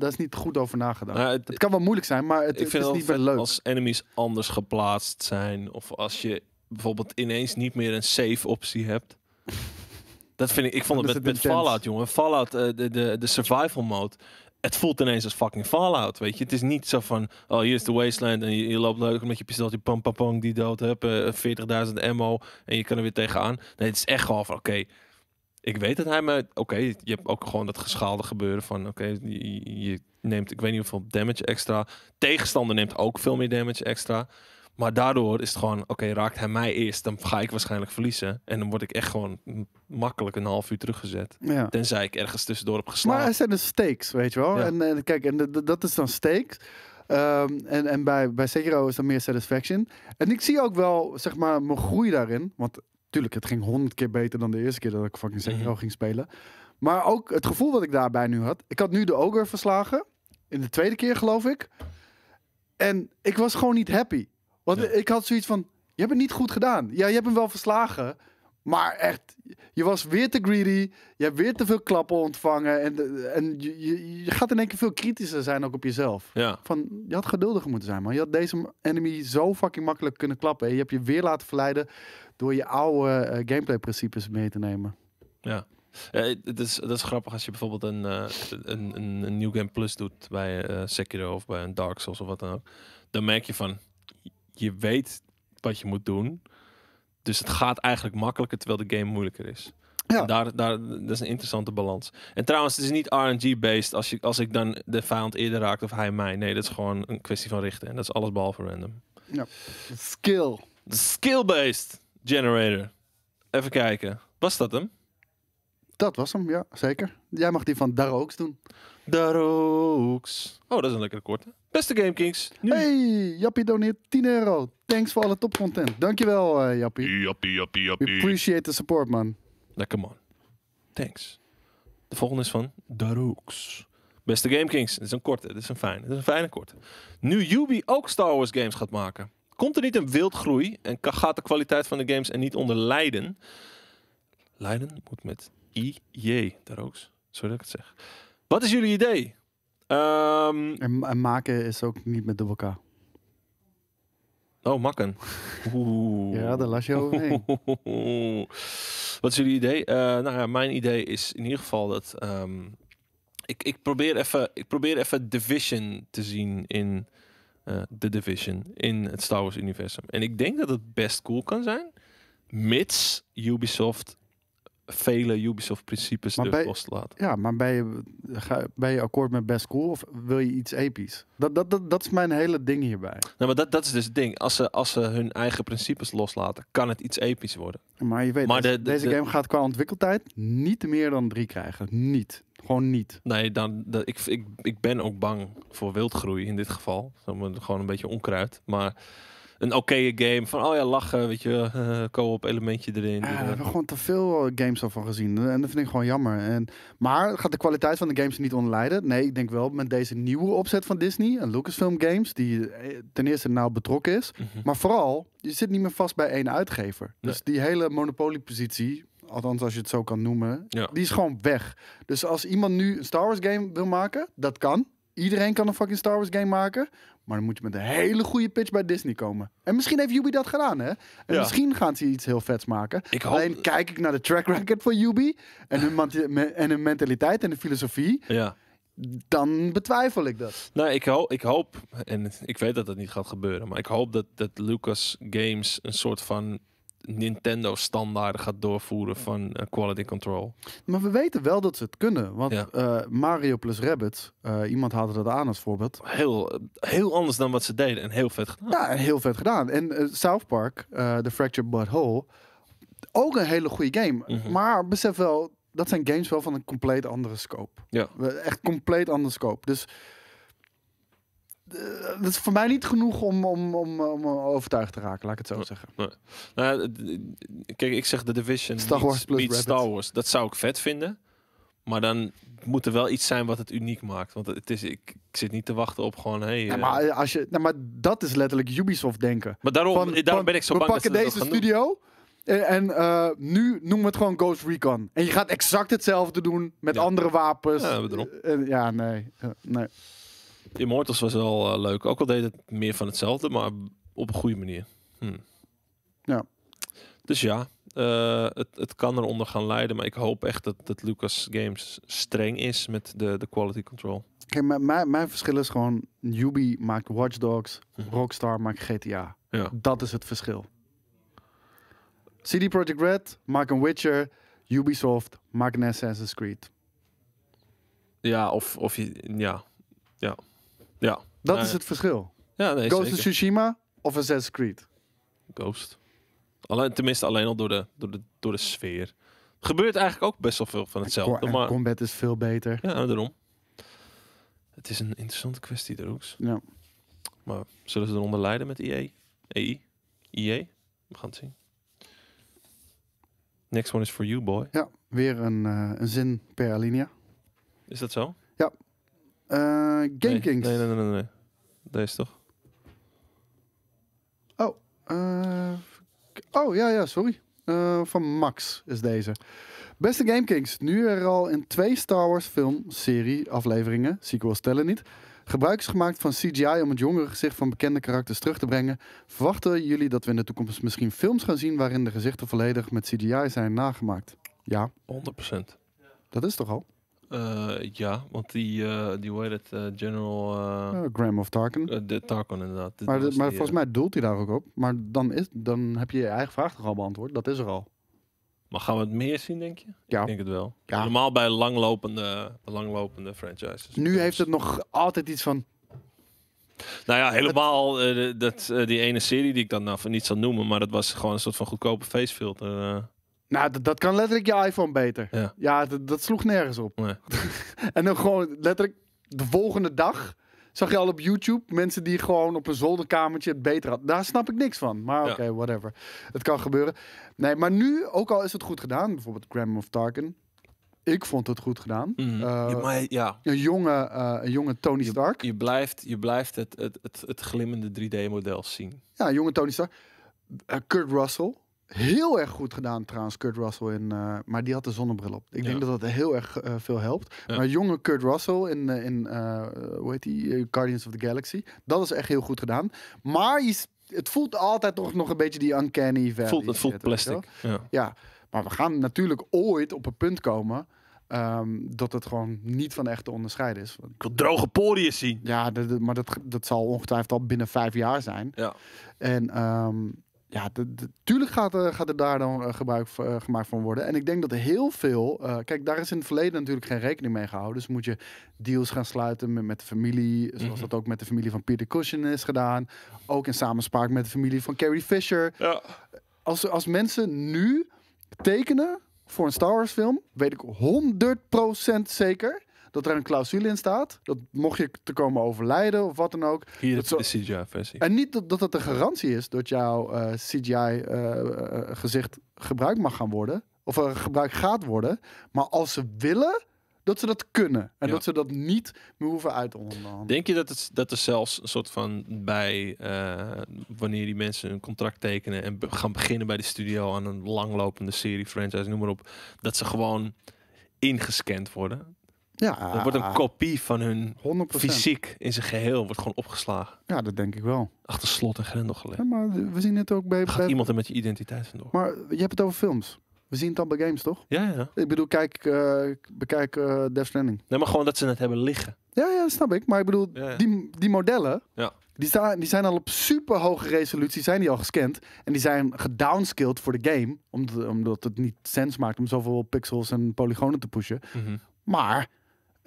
S1: dat, is niet goed over nagedacht. Nou, het, kan wel moeilijk zijn, maar het, ik vind het is niet meer leuk.
S2: Als enemies anders geplaatst zijn, of als je bijvoorbeeld ineens niet meer een save optie hebt. Dat vind ik, ik vond het met, met Fallout, jongen. Fallout, eh, de, de, de survival mode het voelt ineens als fucking Fallout, weet je. Het is niet zo van, oh, hier is de Wasteland en je, loopt leuk met je die pam, pam, pam, die dood hebt, uh, 40.000 ammo en je kan er weer tegenaan. Nee, het is echt gewoon van, oké, ik weet dat hij me, oké, je hebt ook gewoon dat geschaalde gebeuren van, oké, je, je, neemt, ik weet niet hoeveel damage extra. Tegenstander neemt ook veel meer damage extra. Maar daardoor is het gewoon, oké, raakt hij mij eerst, dan ga ik waarschijnlijk verliezen. En dan word ik echt gewoon makkelijk een half uur teruggezet. Ja. Tenzij ik ergens tussendoor heb geslagen. Maar er zijn
S1: dus stakes, weet je wel. En, eh, kijk, en dat is dan steaks. Ehm, en en bij, bij Sekiro is dan meer satisfaction. En ik zie ook wel, zeg maar, mijn groei daarin. Want tuurlijk, het ging honderd keer beter dan de eerste keer dat ik fucking Sekiro mhm. ging spelen. Maar ook het gevoel dat ik daarbij nu had. Ik had nu de Ogre verslagen. In de tweede keer, geloof ik. En ik was gewoon niet happy. Want ik had zoiets van, je hebt het niet goed gedaan. Ja, je hebt hem wel verslagen. Maar echt, je was weer te greedy. Je hebt weer te veel klappen ontvangen. En, en je, je, gaat in één keer veel kritischer zijn ook op jezelf. Van, je had geduldiger moeten zijn, maar Je had deze enemy zo fucking makkelijk kunnen klappen. En je hebt je weer laten verleiden door je oude eh, gameplay-principes mee te nemen.
S2: Ja. het is, dat is grappig als je bijvoorbeeld een, uh, een, een, New Game Plus doet bij uh, Sekiro of bij een Dark Souls of wat dan ook. Dan merk je van, je weet wat je moet doen. Dus het gaat eigenlijk makkelijker terwijl de game moeilijker is. Ja. Daar, daar, dat is een interessante balans. En trouwens, het is niet RNG-based als, je, als ik dan de vijand eerder raakt of hij mij. Nee, dat is gewoon een kwestie van richten. En dat is alles behalve random. Ja. Skill. Skill-based generator. Even kijken. Was dat hem?
S1: Dat was hem, ja, zeker. Jij mag die van Darooks doen. Darooks. Oh, dat is een lekker korte. Beste GameKings. Nu. Hey, Jappie doneert 10 euro. Thanks voor alle topcontent. Dankjewel, uh, Jappie.
S2: Jappie, We appreciate
S1: the support, man. Lekker nou, man. Thanks. De volgende
S2: is van Darooks. Beste GameKings. Dit is een korte, dit is een fijne, dit is een fijne korte. Nu Yubi ook Star Wars games gaat maken, komt er niet een wildgroei en gaat de kwaliteit van de games er niet onder lijden? Leiden moet met IJ, Darooks. Sorry
S1: dat ik het zeg. Wat is jullie idee? Ehm, en, maken is ook niet met dubbel K. Oh, makken. Oeh. ja, daar las je overheen.
S2: Wat is jullie idee? Uh, nou ja, mijn idee is in ieder geval dat... Ehm, ik, ik, probeer even, ik probeer even Division te zien in de eh, Division, in het Star Wars universum. En ik denk dat het best cool kan zijn, mits Ubisoft vele Ubisoft-principes dus loslaten. Ja,
S1: maar ben je, ga, je akkoord met best cool of wil je iets episch? Dat, dat, dat, dat is mijn hele ding hierbij. Nou,
S2: maar dat, dat is dus het ding. Als ze, als ze hun eigen principes loslaten, kan het iets episch
S1: worden. Maar je weet, maar deze, game gaat qua ontwikkeltijd niet meer dan drie krijgen. Niet. Gewoon niet.
S2: Nee, dan, dat, ik, ik, ik ben ook bang voor wildgroei in dit geval. Gewoon een beetje onkruid. Maar een oké game. Van oh ja, lachen, weet je, uh, op elementje erin. Ja,
S1: eh, we hebben gewoon te veel eh, games al van gezien. En dat vind ik gewoon jammer. En, maar gaat de kwaliteit van de games niet onder Nee, ik denk wel met deze nieuwe opzet van Disney en Lucasfilm Games, die eh, ten eerste nauw betrokken is. Mhm. Maar vooral, je zit niet meer vast bij één uitgever. Dus die hele monopoliepositie, althans als je het zo kan noemen, die is gewoon weg. Dus als iemand nu een Star Wars game wil maken, dat kan. Iedereen kan een fucking Star Wars game maken. Maar dan moet je met een hele goede pitch bij Disney komen. En misschien heeft Yubi dat gedaan, hè? En misschien gaan ze iets heel vets maken. Alleen kijk ik naar de track record van Yubi en hun, en hun mentaliteit en de filosofie. Ja. Dan betwijfel ik dat.
S2: Nou, ik, hoop, ik hoop, en ik weet dat dat niet gaat gebeuren, maar ik hoop dat, dat Lucas Games een soort van Nintendo standaarden gaat doorvoeren van eh, quality control.
S1: Maar we weten wel dat ze het kunnen. Want eh, Mario plus Rabbit, eh, iemand haalde dat aan als voorbeeld. Heel, heel anders dan wat
S2: ze deden en heel vet
S1: gedaan. Ja, en heel vet gedaan. En South Park, The Fractured But Whole, ook een hele goede game. Mhm. Maar besef wel, dat zijn games wel van een compleet andere scope. Ja. Echt compleet andere scope. Dus eh, dat is voor mij niet genoeg om, om, om, om overtuigd te raken, laat ik het zo zeggen.
S2: Nou, kijk, ik zeg de Division Star Wars Star Wars. Dat zou ik vet vinden. Maar dan moet er wel iets zijn wat het uniek maakt. Want het is, ik, ik zit niet te wachten op gewoon... Hey, eh, maar,
S1: als je, nou, maar dat is letterlijk Ubisoft denken. Maar daarom, ben ik zo we bang dat We pakken deze studio... Eh, en nu noemen we het gewoon Ghost Recon. En je gaat exact hetzelfde doen met andere wapens. Ja, uh, ja nee. nee.
S2: Immortals was wel eh, leuk. Ook al deed het meer van hetzelfde, maar op een goede manier. Hmm. Ja. Dus ja, eh, het, het kan eronder gaan leiden. Maar ik hoop echt dat, dat Lucas Games streng is met de, de quality control.
S1: Kijk, mijn, verschil is gewoon... Ubi maakt Watch Dogs, mhm. Rockstar maakt GTA. Ja. Dat is het verschil. CD Projekt Red maakt een Witcher... Ubisoft maakt een Assassin's Creed.
S2: Ja, of, of ja, ja. Ja. Dat is het
S1: verschil. Ja, nee, Ghost of Tsushima
S2: of Assassin's Creed? Ghost. Alleen, tenminste, alleen al door de, door de, door de sfeer. Gebeurt eigenlijk ook best wel veel van hetzelfde. maar combat is veel beter. Ja, daarom. Het is een interessante kwestie, Rooks. Ja. Maar zullen ze eronder lijden met IE? EI? EA? E We gaan het zien.
S1: Next one is for you, boy. Ja, weer een, eh, een zin per alinea.
S2: Is dat zo? Ja,
S1: eh, Game nee, Nee, nee, nee, nee, Deze toch? Oh, eh, oh ja, ja, sorry. Eh, van Max is deze. Beste Gamekings. nu er al in twee Star Wars film, serie, afleveringen, sequels tellen niet, gebruik is gemaakt van CGI om het jongere gezicht van bekende karakters terug te brengen, verwachten jullie dat we in de toekomst misschien films gaan zien waarin de gezichten volledig met CGI zijn nagemaakt? Ja. 100%. Dat is toch al?
S2: Eh, ja, want die, uh, die hoe heet het, eh, General...
S1: Graham of Tarkin.
S2: de Tarkin, inderdaad. Maar, maar volgens mij
S1: doelt hij daar ook op. Maar dan, is, dan heb je je eigen vraag toch al beantwoord. Dat is er al. Maar gaan we het meer zien, denk je? Ja. Ik denk het wel.
S2: Normaal bij langlopende, langlopende franchises.
S1: Nu heeft het nog altijd iets van...
S2: Nou ja, helemaal dat, die ene serie die ik dan nou, niet zal noemen, maar dat was gewoon een soort van goedkope
S1: facefilter. Uh. Nou, dat kan letterlijk je iPhone beter. Ja, ja dat sloeg nergens op. Nee. en dan gewoon letterlijk de volgende dag zag je al op YouTube mensen die gewoon op een zolderkamertje het beter hadden. Daar snap ik niks van. Maar oké, whatever. Het kan gebeuren. Nee, maar nu, ook al is het goed gedaan, bijvoorbeeld Graham of Tarkin. Ik vond het goed gedaan. Mhm. Eh, ja, maar, ja. Een, jonge, eh, een jonge Tony Stark. Je, blijft, je blijft het, het, het, het
S2: glimmende 3D-model zien.
S1: Ja, jonge Tony Stark. Eh, Kurt Russell heel erg goed gedaan trouwens, Kurt Russell. In, eh, maar die had de zonnebril op. Ik denk dat dat heel erg eh, veel helpt. Maar jonge Kurt Russell in, uh, in hoe heet die? Guardians of the Galaxy. Dat is echt heel goed gedaan. Maar je, het voelt altijd toch nog een beetje die uncanny valley. Voelt, het voelt plastic. Ja. maar we gaan natuurlijk ooit op een punt komen... Um, dat het gewoon niet van echt te onderscheiden is. Ik wil droge poriën zien. Ja, maar dat, dat zal ongetwijfeld al binnen vijf jaar zijn. Ja. En... Um, ja, de, tuurlijk gaat, uh, gaat er daar dan eh, gebruik eh, gemaakt van worden. En ik denk dat heel veel. kijk, daar is in het verleden natuurlijk geen rekening mee gehouden. Dus moet je deals gaan sluiten met, met de familie. Zoals mhm. dat ook met de familie van Peter Cushing is gedaan. Ook in samenspraak met de familie van Carrie Fisher. Ja. Als, als mensen nu tekenen voor een Star Wars film, weet ik 100% zeker dat er een clausule in staat. Dat mocht je te komen overlijden of wat dan ook. Hier dat de CGI-versie. En niet dat, dat een garantie is dat jouw eh, CGI-gezicht eh, eh, uh, gebruikt mag gaan worden. Of uh, gebruikt gaat worden. Maar als ze willen, dat ze dat kunnen. En dat ze dat niet meer hoeven uit te onderhandelen. Denk
S2: je dat, het, dat er zelfs een soort van bij... wanneer die mensen een contract tekenen... en gaan beginnen bij de studio aan een langlopende serie, franchise, noem maar op... dat ze gewoon ingescand worden?
S1: Ja, er wordt een
S2: kopie van hun 100%. fysiek in zijn geheel wordt gewoon opgeslagen.
S1: Ja, dat denk ik wel. Achter slot en grendel gelegd. maar we zien het ook bij... iemand er met je identiteit vandoor. Maar je hebt het over films. We zien het dan bij games, toch? Ja, ja. Ik bedoel, kijk, eh, bekijk uh, Death Stranding. Nee, maar gewoon dat ze het hebben liggen. Ja, ja, snap ik. Maar ik bedoel, Die, die modellen, ja. die, staan, die zijn al op super hoge resolutie, zijn die al gescand. En die zijn gedownscaled voor de game, omdat, omdat het niet sens maakt om zoveel pixels en polygonen te pushen. Mhm. Maar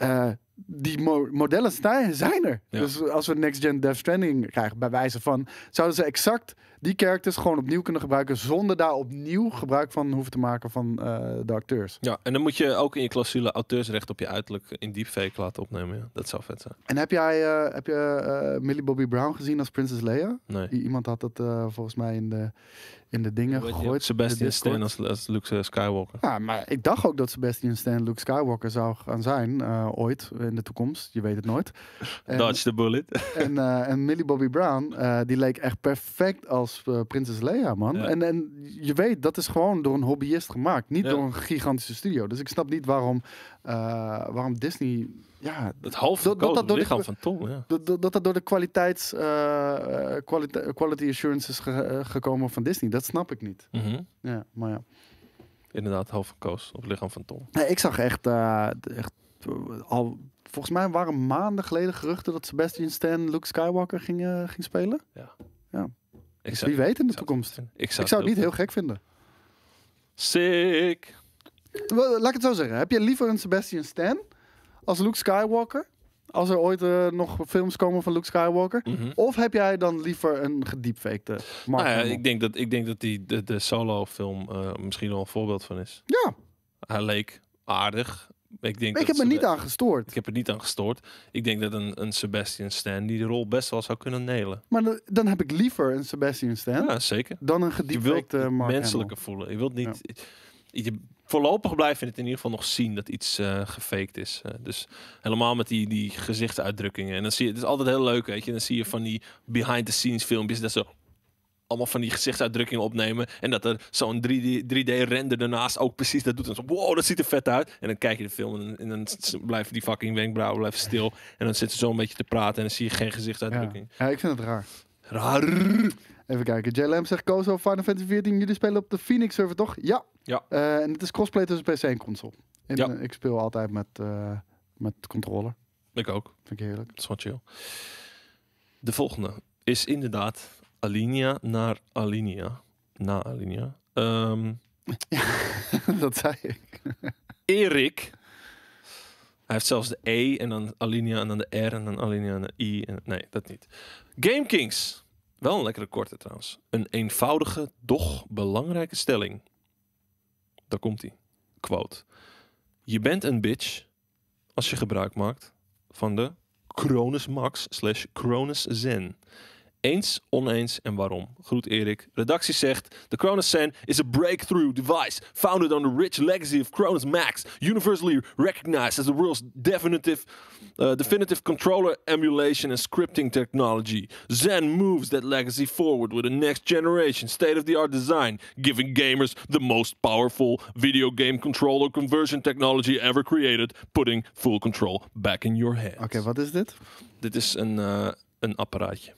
S1: eh, die modellen zijn er. Dus als we Next Gen Death Stranding krijgen, bij wijze van, zouden ze exact die characters gewoon opnieuw kunnen gebruiken zonder daar opnieuw gebruik van hoeven te maken van eh, de acteurs.
S2: Ja, en dan moet je ook in je clausule auteursrecht op je uiterlijk in deepfake laten opnemen. Ja. Dat zou vet zijn.
S1: En heb jij eh, heb je, eh, Millie Bobby Brown gezien als Princess Leia? Nee. iemand had dat volgens mij in de, in de dingen Weet gegooid. Sebastian Stan als,
S2: als Luke Skywalker.
S1: Ja, maar ik dacht ook dat Sebastian Stan Luke Skywalker zou gaan zijn ooit in de toekomst. Je weet het nooit. En, Dodge the bullet. en, en Millie Bobby Brown, die leek echt perfect als eh, Prinses Leia, man. En, en je weet, dat is gewoon door een hobbyist gemaakt. Niet door een gigantische studio. Dus ik snap niet waarom, eh, waarom Disney... Ja, het half dat, lichaam van Tom. Dat, dat, dat door de kwaliteits, uh, eh, quality, assurance is gekomen van Disney. Dat snap ik niet. Mhm. Ja, maar ja.
S2: Inderdaad, half van Koos op lichaam van
S1: Tom. Nee, ik zag echt, echt al volgens mij waren maanden geleden geruchten dat Sebastian Stan Luke Skywalker ging, spelen. Ja. ja. Ik Wie weet in de toekomst. Ik zou, het niet heel gek vinden. Sick. Laat ik het zo zeggen. Heb je liever een Sebastian Stan als Luke Skywalker? Als er ooit eh, nog films komen van Luke Skywalker. Mhm. Of heb jij dan liever een gediepfakte Mark nou ik
S2: denk dat, ik denk dat die, de, solo-film eh, misschien wel een voorbeeld van is. Ja. Hij leek aardig. Ik, denk ik heb me niet aan gestoord. Ik heb er niet aan gestoord. Ik denk dat een, een Sebastian Stan die de rol best wel zou kunnen nelen.
S1: Maar dan, dan heb ik liever een Sebastian Stan. Ja, zeker. Dan een gediepte menselijke
S2: voelen. Je wilt niet... voorlopig blijf je het in ieder geval nog zien dat iets uh, gefaked is. Eh, dus helemaal met die, die gezichtsuitdrukkingen. En dan zie je, het is altijd heel leuk, weet je. Dan zie je van die behind-the-scenes filmpjes dat zo allemaal van die gezichtsuitdrukkingen opnemen. En dat er zo'n 3D-render 3D daarnaast ook precies dat doet. En zo, wow, dat ziet er vet uit. En dan kijk je de film en, dan blijven die fucking wenkbrauwen blijven stil. En dan zitten ze zo een beetje te praten en dan zie je geen gezichtsuitdrukking.
S1: Ja, ik vind het raar. Raar. Even kijken. JLM zegt, Kozo, Final Fantasy 14. Jullie spelen op de Phoenix server, toch? Ja. ja. Eh, en het is crossplay tussen PC en console. En ja. Eh, ik speel altijd met, eh, met controller. Ik ook. Vind ik heerlijk. Dat is gewoon chill. De volgende
S2: is inderdaad Alinea naar Alinea. Na Alinea. Ehm,
S1: dat zei ik.
S2: Erik. Hij heeft zelfs de E en dan Alinea en dan de R en dan Alinea en de I. En, nee, dat niet. Game Kings. Wel een lekkere korte trouwens. Een eenvoudige, doch belangrijke stelling. Daar komt hij. Quote. Je bent een bitch als je gebruik maakt van de Cronus Max slash Cronus Zen. Eens, oneens en waarom? Groet Erik. Redactie zegt: The Cronus Sen is a breakthrough device founded on the rich legacy of Cronus Max, universally recognized as the world's definitive, uh, definitive controller emulation and scripting technology. Zen moves that legacy forward with a next generation state of the art design, giving gamers the most powerful video game controller conversion technology ever created, putting full control back in your hands. Oké, wat is dit? Dit is een, uh, een apparaatje.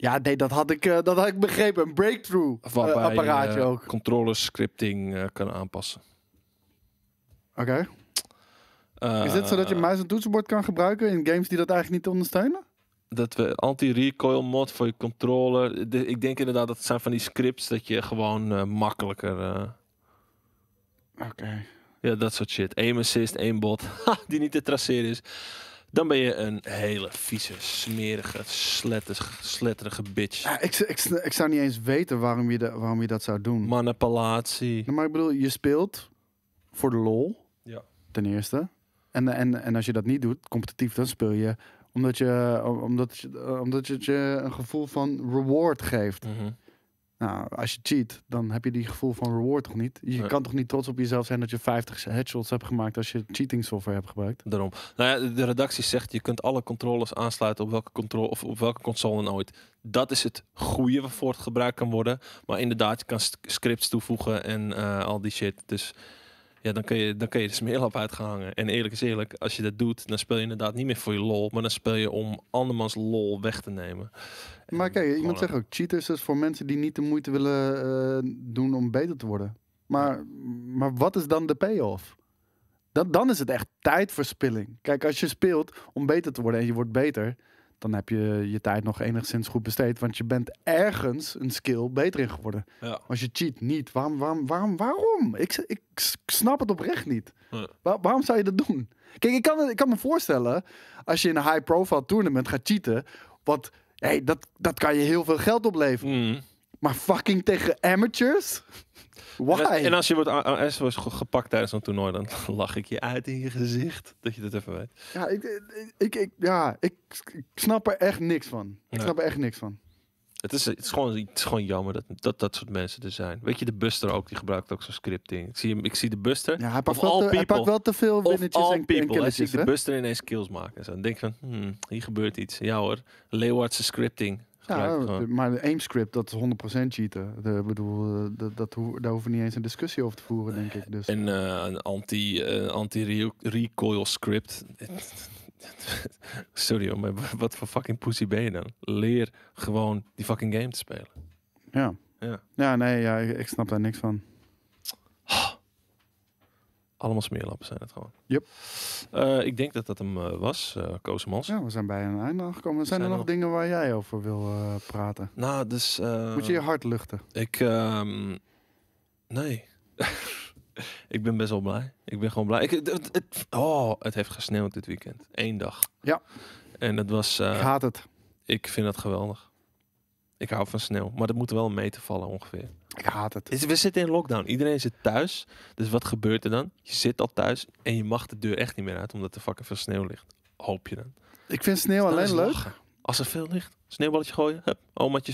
S1: Ja, nee, dat had ik, eh, dat had ik begrepen. Een breakthrough-apparaatje eh, eh, ook.
S2: Controle scripting kan aanpassen. Oké. Is dit zodat je muis
S1: en toetsenbord kan gebruiken in games die dat eigenlijk niet ondersteunen?
S2: dat we anti-recoil mod voor je controller. ik denk inderdaad dat het zijn van die scripts dat je gewoon makkelijker. Oké. Ja, dat soort shit. Aim assist, één bot die niet te traceren is. Dan ben je een hele vieze, smerige, sletterige bitch.
S1: Ja, ik, ik, ik, zou niet eens weten waarom je, waarom je dat zou doen. Manipulatie. maar ik bedoel, je speelt voor de lol. Ja. Ten eerste. En, eh, en, en als je dat niet doet, competitief, dan speel je omdat je, eh, omdat je, eh, omdat je, je een gevoel van reward geeft. Mm nou, als je cheat, dan heb je die gevoel van reward toch niet? Je kan toch niet trots op jezelf zijn dat je 50 headshots hebt gemaakt als je cheating software hebt gebruikt?
S2: Daarom. Nou ja, de redactie zegt, je kunt alle controllers aansluiten op welke, controle of op welke console dan ooit. Dat is het goede waarvoor het gebruikt kan worden. Maar inderdaad, je kan scripts toevoegen en eh, al die shit. Dus ja, dan kun je, dan kun je de smeerlap uitgehangen. En eerlijk is eerlijk, als je dat doet, dan speel je inderdaad niet meer voor je lol. Maar dan speel je om andermans lol weg te nemen.
S1: maar kijk, iemand zegt ook, cheaters is voor mensen die niet de moeite willen eh, doen om beter te worden. Maar, maar wat is dan de payoff? Dat, dan is het echt tijdverspilling. Kijk, als je speelt om beter te worden en je wordt beter, dan heb je je tijd nog enigszins goed besteed. Want je bent ergens een skill beter in geworden. Als je cheat niet, waarom? waarom, waarom, waarom? Ik, ik, snap het oprecht niet. waarom zou je dat doen? Kijk, ik kan, ik me voorstellen, als je in een high-profile tournament gaat cheaten, wat, hey, dat, dat kan je heel veel geld opleveren. Mm. Maar fucking tegen amateurs? Why?
S2: En als, je wordt, as gepakt tijdens een toernooi, dan lach ik je uit in je gezicht. Dat je dat even weet.
S1: Ja, ik, ik, ja, ik, ik, snap er echt niks van. Ik snap er echt niks van.
S2: Het is, het is, gewoon, het is gewoon jammer dat, dat dat soort mensen er zijn. Weet je, de Buster ook, die gebruikt ook zo'n scripting. Ik zie, hem, ik zie de Buster. Ja, hij pakt, wel te, hij pakt wel te veel winnetjes en, people. en Hij ziet de Buster ineens kills maken. En Dan denk je van, hmm, hier gebeurt iets. Ja hoor, Leeuwardse scripting.
S1: Nou, ja, eh, maar de AIM-script, dat is 100% cheaten. De, bedoel, eh, dat, dat, daar hoeven we niet eens een discussie over te voeren, denk ik. Dus.
S2: En een eh. anti-recoil script. Sorry maar wat voor fucking pussy ben je dan? Leer gewoon die fucking game te spelen.
S1: Ja. Ja, ja nee, ja, ik snap daar niks van.
S2: Allemaal smeerlappen zijn het gewoon. Yep. Eh, ik denk dat dat hem eh, was, uh, eh, Koosmans. Ja, we zijn bij een einde aangekomen. Zijn, zijn er nog,
S1: dingen waar jij over wil praten?
S2: Nou, dus... Moet je je hart luchten? Ik... Ehm, nee. ik ben best wel blij. Ik ben gewoon blij. Ik, het, het, oh, het heeft gesneeuwd dit weekend. Eén dag. Ja. En dat was... ik haat het. Ik vind dat geweldig. Ik hou van sneeuw. Maar dat moet wel mee te vallen ongeveer. Ik haat het. We zitten in lockdown. Iedereen zit thuis. Dus wat gebeurt er dan? Je zit al thuis en je mag de deur echt niet meer uit omdat er fucking veel sneeuw ligt. Hoop je dan. Ik vind sneeuw alleen leuk. Als er veel ligt. Sneeuwballetje gooien.
S1: Hup,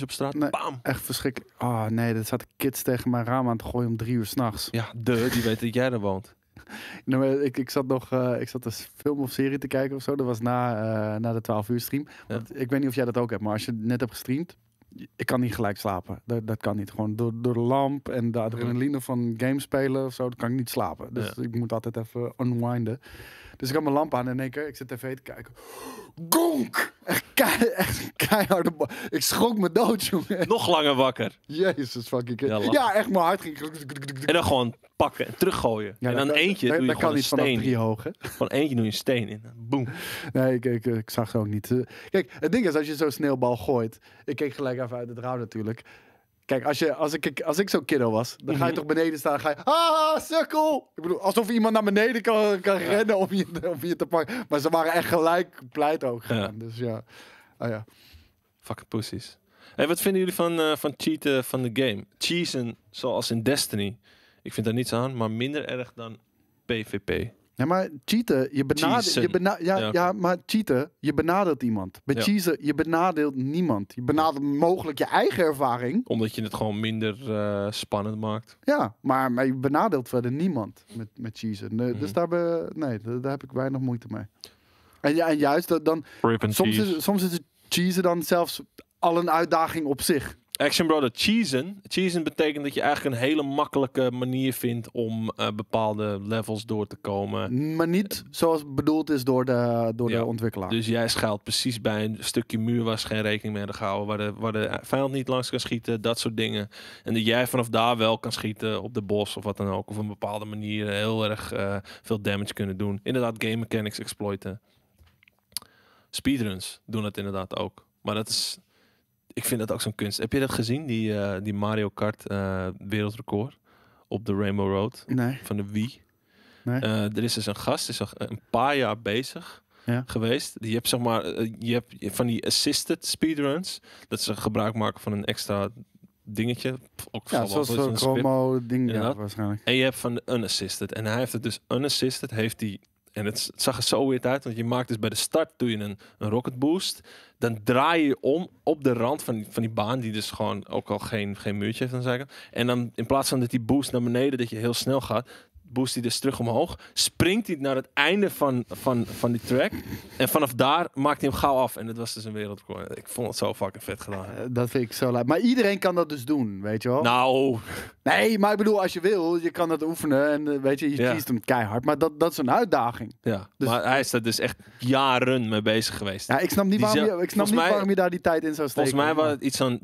S1: op straat. Bam. Echt verschrikkelijk. Oh nee, dat zat kids tegen mijn raam aan te gooien om drie uur s'nachts. Ja, de, die weten dat jij er woont. Nou, ik, ik zat nog eh, ik zat een film of serie te kijken of zo. Dat was na, eh, na de 12 uur stream. ik weet niet of jij dat ook hebt, maar als je net hebt gestreamd, ik kan niet gelijk slapen. Dat, dat kan niet. Gewoon door, door de lamp en de adrenaline van game spelen of zo, dan kan ik niet slapen. Dus ik moet altijd even unwinden. Dus ik had mijn lamp aan en in één keer, ik zit tv te kijken. Gonk! Echt, kei, keiharde Ik schrok me dood, jongen. Nog langer wakker. Jezus fuck ja, ja, echt maar hard, ging... En dan gewoon pakken en teruggooien. en dan eentje dan doe je kan een niet steen. drie hoog, Van eentje doe je een steen in. Boom. Nee, ik, ik, zag ze ook niet. Eh, kijk, het ding is, als je zo'n sneeuwbal gooit... Ik keek gelijk even uit het raam natuurlijk Kijk, als, je, als ik, als ik zo'n kiddo was, dan ga je toch beneden staan ga je... Ah, sukkel! Ik bedoel, alsof iemand naar beneden kan, kan rennen om je, om je te pakken. Maar ze waren echt gelijk pleit ook ja. Dus ja. Ah, ja. Fucking pussies.
S2: En wat vinden jullie van, eh, van cheaten van de game? Cheesen, zoals in Destiny. Ik vind daar niets aan, maar minder erg dan PvP.
S1: Ja, maar cheaten, je benadert, je bena ja, ja, ja, maar cheaten, je benadert iemand. Bij ja. cheaten, je benadeelt niemand. Je benadert mogelijk
S2: je eigen ervaring. Omdat je het gewoon minder eh, spannend maakt.
S1: Ja, maar, maar je benadeelt verder niemand met, met cheaten. Dus mhm. daar, be, nee, daar, heb ik weinig moeite mee. En, ja, en juist eh, dan, soms is, soms is het cheaten dan zelfs al een uitdaging op zich.
S2: Action Brother cheesen. Cheesen betekent dat je eigenlijk een hele makkelijke manier vindt om eh, bepaalde levels door te komen. Maar niet
S1: zoals bedoeld is door de, door de ontwikkelaar. Dus
S2: jij schuilt precies bij een stukje muur waar ze geen rekening mee hebben gehouden. Waar de, waar de vijand niet langs kan schieten, dat soort dingen. En dat jij vanaf daar wel kan schieten op de bos of wat dan ook. Of een bepaalde manier heel erg eh, veel damage kunnen doen. Inderdaad, game mechanics exploiten. Speedruns doen dat inderdaad ook. Maar dat is ik vind dat ook zo'n kunst. Heb je dat gezien, die, eh, die Mario Kart eh, wereldrecord op de Rainbow Road nee. van de Wii? Nee. Eh, er is dus een gast, is een paar jaar bezig geweest. Die hebt zeg maar, je hebt van die assisted speedruns, dat ze gebruik maken van een extra dingetje. Ook ja, zoals een promo ding ja, waarschijnlijk. En je hebt van de unassisted. En hij heeft het dus unassisted, heeft die en het, zag er zo weer uit, want je maakt dus bij de start doe je een, een rocket boost dan draai je om op de rand van die, van die baan, die dus gewoon ook al geen, geen muurtje heeft aan de En dan in plaats van dat die boost naar beneden, dat je heel snel gaat, boost hij dus terug omhoog. Springt hij naar het einde van, van, van die track. En vanaf daar maakt hij hem gauw af. En dat was dus een wereldrecord. Ik vond het zo fucking vet gedaan.
S1: Eh, dat vind ik zo leuk. Maar iedereen kan dat dus doen, weet je wel? Nou. Nee, maar ik bedoel, als je wil, je kan dat oefenen. En eh, weet je, je kiest hem keihard. Maar dat, dat is een uitdaging.
S2: Ja, dus- maar hij is daar dus echt jaren mee bezig geweest. Ja, ik snap niet, waarom, je, ik snap niet waarom
S1: je daar die tijd in zou steken. Volgens mij waren
S2: het iets van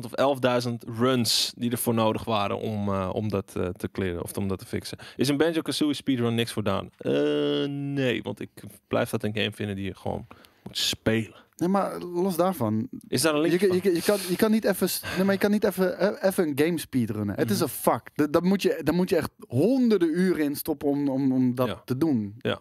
S2: 10.000 of 11.000 runs die ervoor nodig waren om, eh, om dat te kleren of om dat te fixen. Is een Banjo-Kazooie speedrun niks voor Daan? Eh, nee, want ik
S1: blijf dat een game vinden die je gewoon moet spelen. Nee, maar los daarvan. Is daar een je, je, je, kan, je kan niet even. Nee, maar je kan niet even, eh, even een game speedrunnen. Het is mhm. een fuck. Dat, moet je, dat moet je echt honderden uren in stoppen om, om, om dat te doen. Ja.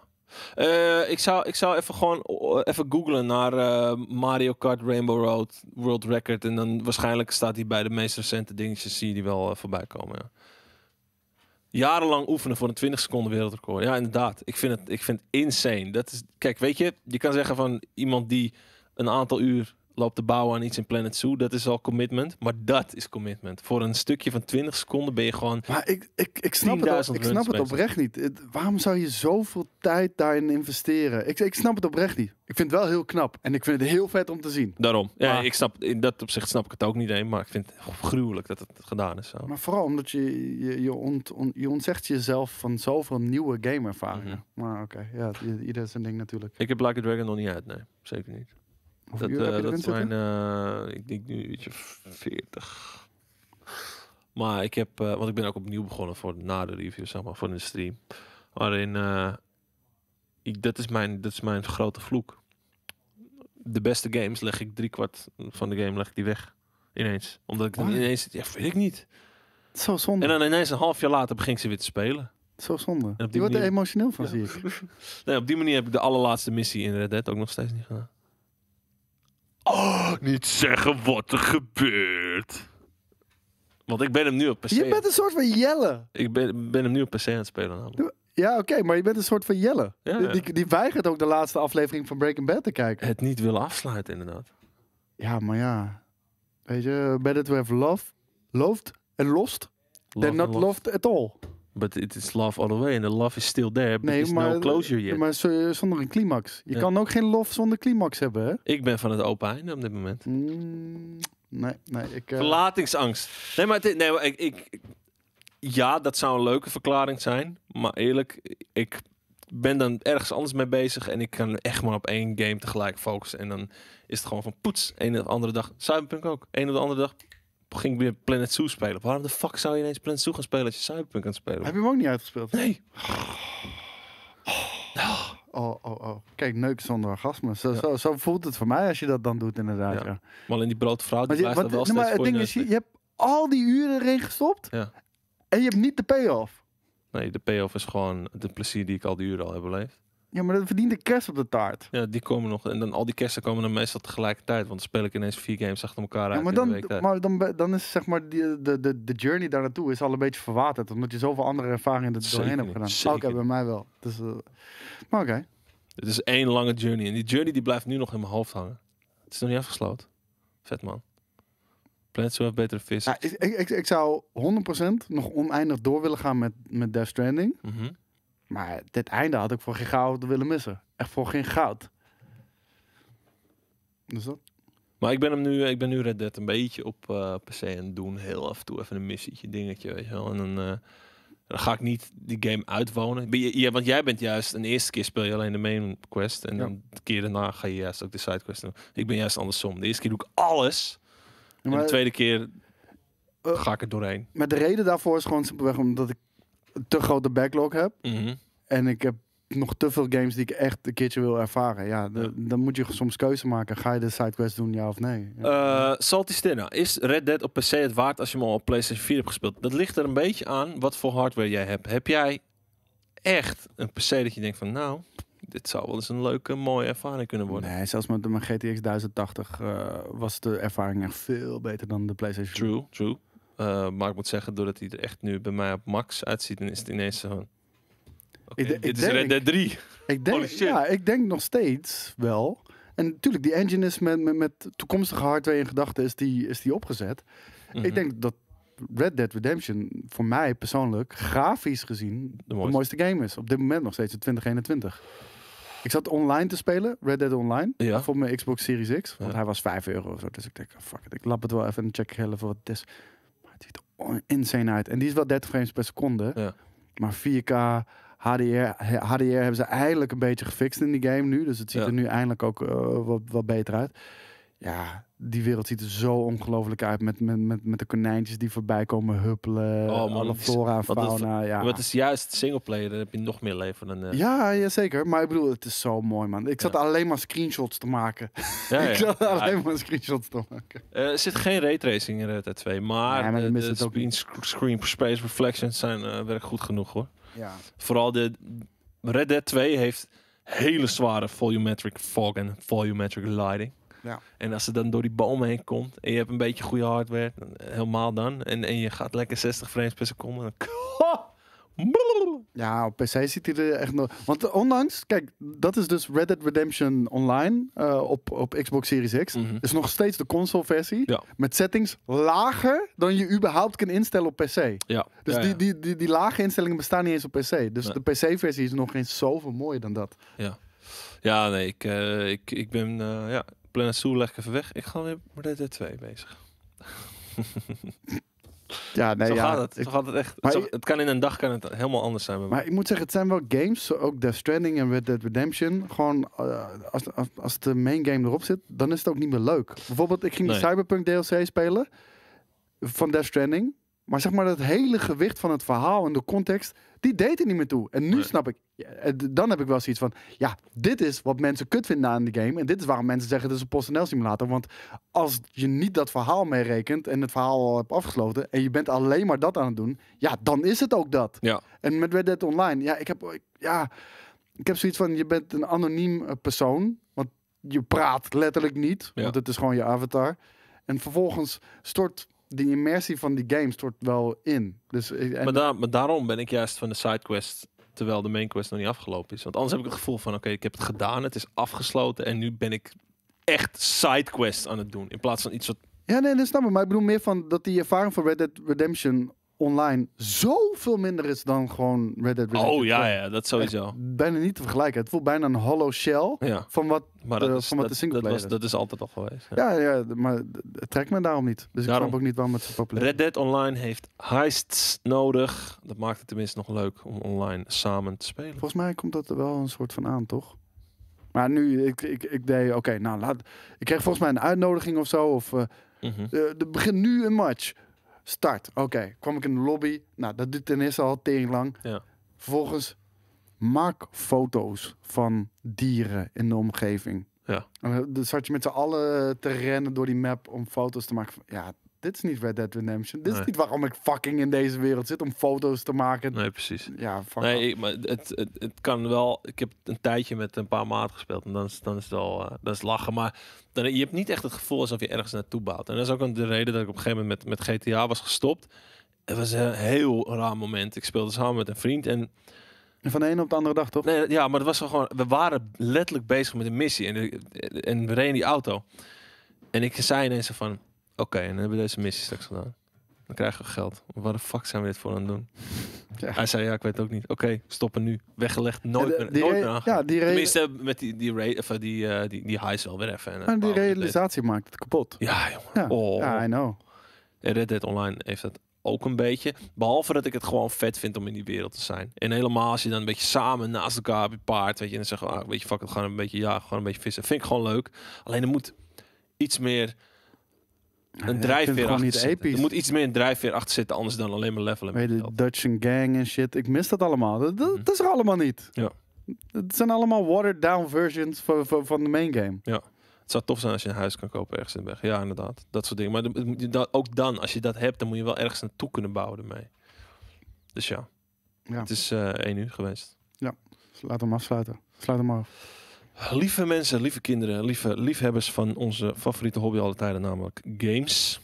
S1: Eh,
S2: ik, zou, ik zou even gewoon even googlen naar Mario Kart Rainbow Road World Record. En dan waarschijnlijk staat hij bij de meest recente dingetjes. Zie je die wel voorbij komen. Ja jarenlang oefenen voor een 20 seconden wereldrecord. Ja, inderdaad. Ik vind het, ik vind insane. Dat is, kijk, weet je, je kan zeggen van iemand die een aantal uur loopt te bouwen aan iets in Planet Zoo. Dat is al commitment. Maar dat is commitment. Voor een stukje van 20 seconden ben je gewoon. Maar ik,
S1: ik, ik snap, het, ik snap het oprecht niet. waarom zou je zoveel tijd daarin investeren? Ik, ik snap het oprecht niet. Ik vind het wel heel knap. En ik vind het heel vet om te zien. Daarom. Ja, ik snap, in dat
S2: opzicht snap ik het ook niet helemaal, Maar ik vind het gruwelijk dat het gedaan is. Zo.
S1: Maar vooral omdat je, je, je, on, je ontzegt jezelf van zoveel nieuwe gameervaringen. Mm Maar oké, okay, ja, ieder zijn ding natuurlijk.
S2: Ik heb Black Dragon nog niet uit. Nee, zeker niet dat, eh, dat zijn, eh, ik denk nu een beetje 40. Maar ik heb, eh, want ik ben ook opnieuw begonnen voor na de review, zeg maar, voor de stream. Waarin, ik, dat, is mijn, dat is mijn grote vloek. De beste games leg ik drie kwart van de game leg ik die weg. Ineens. Omdat ik dan ineens, ja, weet ik niet. Zo zonde. En dan ineens een half jaar later begin ik ze weer te spelen. Zo zonde. Je wordt er emotioneel van, ja. zie ik. nee, op die manier heb ik de allerlaatste missie in Red Dead ook nog steeds niet gedaan. Oh, niet zeggen wat er gebeurt. Want ik ben hem nu op PC. Je bent een
S1: soort van Jelle. Ik ben, ben hem nu op PC aan het spelen. Namelijk. Ja, oké, maar je bent een soort van Jelle. Die, die weigert ook de laatste aflevering van Breaking Bad te kijken. Het niet willen afsluiten, inderdaad. Ja, maar ja. Weet je, better to have love, loved and lost
S2: Love not loved at all. But it is love all the way. And the love is still there, but nee, is maar, no eh, closure yet.
S1: Maar zonder een climax. Je kan ook geen love zonder climax hebben, hè?
S2: Ik ben van het open einde op dit moment. Mm, nee, nee. Ik, eh, Verlatingsangst. Nee, maar nee, ik, ik... Ja, dat zou een leuke verklaring zijn. Maar eerlijk, ik ben dan ergens anders mee bezig. En ik kan echt maar op één game tegelijk focussen. En dan is het gewoon van poets. Een of andere dag. Cyberpunk ook. Een of de andere dag ging weer Planet Zoo spelen. Waarom de fuck zou je ineens Planet Zoo gaan spelen als je Cyberpunk
S1: kan spelen Heb je hem ook niet uitgespeeld? Nee. Oh, oh, oh. Kijk, neuk zonder orgasme. Zo, zo, voelt het voor mij als je dat dan doet, inderdaad. Maar in die broodvrouw vrouw, die blijft wel maar het ding is, je, hebt al die uren erin gestopt ja. en je hebt niet de payoff.
S2: Nee, de payoff is gewoon het plezier die ik al die uren al heb beleefd.
S1: Ja, maar dat verdient de
S2: kerst op de taart. Ja, die komen nog. En dan al die kersten komen dan meestal tegelijkertijd. Want dan speel ik ineens vier games achter elkaar
S1: uit. Ja, maar, dan, maar dan, dan is zeg maar die, de, de, de journey daar naartoe is al een beetje verwaterd. Omdat je zoveel andere ervaringen er doorheen hebt gedaan. Oké, okay, bij mij wel. Dus, eh, maar oké. Het
S2: is één lange journey. En die journey die blijft nu nog in mijn hoofd hangen. Het
S1: is nog niet afgesloten.
S2: Vet man. Plants of betere vis. Ja, ik,
S1: ik, ik, zou 100% nog oneindig door willen gaan met, met Death Stranding. Mhm. Maar dit einde had ik voor geen goud willen missen. Echt voor geen goud. Dus dat.
S2: Maar ik ben hem nu, eh, ik ben nu Red een beetje op per se en doen. Heel af en toe even een missietje, dingetje, weet je wel. En dan, eh, dan ga ik niet die game uitwonen. want jij bent juist, een eerste keer speel je alleen de main quest. En dan de keer daarna ga je juist ook de side quest doen. Ik ben juist andersom. De eerste keer doe ik alles. maar, en de tweede keer eh. ga ik er doorheen.
S1: Maar de reden daarvoor is gewoon simpelweg omdat ik te grote backlog heb. Mm En ik heb nog te veel games die ik echt een keertje wil ervaren. Ja, dan moet je soms keuze maken. Ga je de sidequest doen, ja of nee?
S2: Ja. Uh, Salty Stinna, is Red Dead op PC het waard als je hem op PlayStation 4 hebt gespeeld? Dat ligt er een beetje aan wat voor hardware jij hebt. Heb jij echt een PC dat je denkt van nou, dit zou wel eens een leuke, mooie ervaring kunnen worden.
S1: Nee, zelfs met mijn GTX 1080 eh, was de ervaring echt veel beter dan de PlayStation. True, true. Eh,
S2: maar ik moet zeggen, doordat hij er echt nu bij mij op max uitziet, dan is het ineens zo.
S1: dit is Red Dead 3. Ik denk, ja, ik denk nog steeds wel. En natuurlijk, die engine is met, met, toekomstige hardware in gedachten is die, is die opgezet. Ik mhm. denk dat Red Dead Redemption voor mij persoonlijk, grafisch gezien, de, mooiste, game is. Op dit moment nog steeds in 2021. Ik zat online te spelen, Red Dead Online, voor mijn Xbox Series X. Want hij was 5 euro of zo. Dus ik denk, oh, fuck it, ik lap het wel even en check heel even wat het is het ziet er insane uit. En die is wel 30 frames per seconde. Ja. Maar 4K, HDR, HDR hebben ze eigenlijk een beetje gefixt in die game nu. Dus het ziet er nu eindelijk ook eh, wat, wat beter uit. Ja, die wereld ziet er zo ongelooflijk uit. Met, met, met, met de konijntjes die voorbij komen huppelen. Oh, man, flora en fauna. ja. Maar het is
S2: juist singleplayer. Dan heb je nog meer leven eh. Ja,
S1: ja, zeker. Maar ik bedoel, het is zo mooi, man. Ik zat alleen maar screenshots te maken. Ja, ik zat alleen maar screenshots te maken.
S2: Eh, er zit geen raytracing in Red 2. Maar, maar de, screen, space reflections zijn eh, werk goed genoeg, hoor. Ja. Vooral de... Red Dead 2 heeft hele zware volumetric fog en volumetric lighting. Ja. En als ze dan door die bomen heen komt en je hebt een beetje goede hardware, eh, helemaal dan. En, en je gaat lekker 60 frames per seconde. Dan...
S1: Ja, op PC ziet hij er echt nog. Want ondanks, kijk, dat is dus Red Dead Redemption Online eh, op, op Xbox Series X. Mm Is nog steeds de console-versie. Met settings lager dan je überhaupt kan instellen op PC. Ja. Dus die, die, die, die, lage instellingen bestaan niet eens op PC. Dus de PC-versie is nog geen zoveel mooier dan dat.
S2: Ja. Ja, nee, ik, eh, ik, ik ben. ja, Planet Zoo leg ik weg. Ik ga weer met DT2 bezig.
S1: Ja, nee, zo ja, gaat het. gaat
S2: het echt. het kan in een dag kan het helemaal anders zijn. maar ik
S1: moet zeggen, het zijn wel games, ook Death Stranding en Red Dead Redemption. Gewoon, eh, als, als, als, de main game erop zit, dan is het ook niet meer leuk. Bijvoorbeeld, ik ging de Cyberpunk DLC spelen van Death Stranding. Maar zeg maar dat hele gewicht van het verhaal en de context, die deed er niet meer toe. En nu snap ik, eh, dan heb ik wel zoiets van, ja, dit is wat mensen kut vinden aan de game. En dit is waarom mensen zeggen, dat is een post-NL simulator. Want als je niet dat verhaal meerekent en het verhaal al hebt afgesloten en je bent alleen maar dat aan het doen, ja, dan is het ook dat. Ja. En met Red Dead Online, ja, ik heb, ja, ik heb zoiets van, je bent een anoniem eh, persoon, want je praat letterlijk niet, want het is gewoon je avatar. En vervolgens stort de immersie van die game stort wel in. Dus, eh, en
S2: maar, daarom ben ik juist van de sidequest terwijl de main quest nog niet afgelopen is. Want anders heb ik het gevoel van, oké, ik heb het gedaan, het is afgesloten en nu ben ik echt sidequest aan het doen. In plaats van iets wat...
S1: Ja, nee, dat snap ik. Maar ik bedoel meer van dat die ervaring van Red Dead Redemption online zoveel minder is dan gewoon Red Dead Oh ja, ja, dat sowieso. Echt bijna niet te vergelijken. Het voelt bijna een hollow shell van wat, maar eh, van wat dat, de dat was, is. Dat is altijd al geweest. Ja, ja, maar het trekt me daarom niet. Dus daarom. ik snap ook niet waarom het zo populair
S2: Red Dead Online heeft heists nodig. Dat maakt het tenminste nog leuk om online samen te spelen. Volgens
S1: mij komt dat er wel een soort van aan, toch? Maar nu, ik, ik, ik deed, oké, nou laat... Ik kreeg volgens mij een uitnodiging of zo, of... Uh, mm er begint nu een match. Start. Oké, kwam ik in de lobby. Nou, dat duurt ten eerste al tering lang. Ja. Vervolgens maak foto's van dieren in de omgeving. Ja. En eh, dan zat je met z'n allen te rennen door die map om foto's te maken. Ja, dit is niet Red Dead Redemption. Dit is niet waarom ik fucking in deze wereld zit om foto's te maken. Nee, precies. Ja, fuck
S2: Nee, ik, maar het, het, het, kan wel. Ik heb een tijdje met een paar maat gespeeld en dan is, dan is het wel eh, dat is lachen. Maar dan, je hebt niet echt het gevoel alsof je ergens naartoe bouwt. En dat is ook de reden dat ik op een gegeven moment met, met GTA was gestopt. Het was een heel raar moment. Ik speelde samen met een vriend en. Van de ene op de andere dag, toch? Nee, ja, maar het was gewoon. We waren letterlijk bezig met een missie en, en we reden die auto. En ik zei ineens van Oké, en dan hebben we deze missie straks gedaan. Dan krijgen we geld. Waar de fuck zijn we dit voor aan het doen? Ja. Hij zei, ja, ik weet het ook niet. Oké, stoppen nu. Weggelegd, nooit meer, Ja, die Tenminste, met die, die, rate, of, eh, eh, die, die, die wel weer even. En, eh, die realisatie maakt het kapot. Ja, jongen. Ja, Oh. ja, I know. Red Dead Online heeft dat ook een beetje. Behalve dat ik het gewoon vet vind om in die wereld te zijn. En helemaal als je dan een beetje samen naast elkaar op paard, weet je, en dan zeg ah, weet je, fuck het, gewoon een beetje ja, gewoon een beetje vissen. Vind ik gewoon leuk. Alleen er moet iets meer een drijfveer achter Er moet iets meer een drijfveer achter zitten, anders dan alleen maar levelen.
S1: Weet je, Dutch Gang en shit. Ik mis dat allemaal. Mhm. Dat, is er allemaal niet. Ja. Het zijn allemaal watered down versions van, van, de main game.
S2: Ja. Het zou tof zijn als je een huis kan kopen ergens in weg. Ja, inderdaad. Dat soort dingen. Maar dat, ook dan, als je dat hebt, dan moet je wel ergens naartoe kunnen bouwen ermee. Dus ja.
S1: ja. Het is uh, één uur geweest. Ja. Dus laat hem afsluiten. Sluit hem af.
S2: Lieve mensen, lieve kinderen, lieve liefhebbers van onze favoriete hobby alle tijden, namelijk games.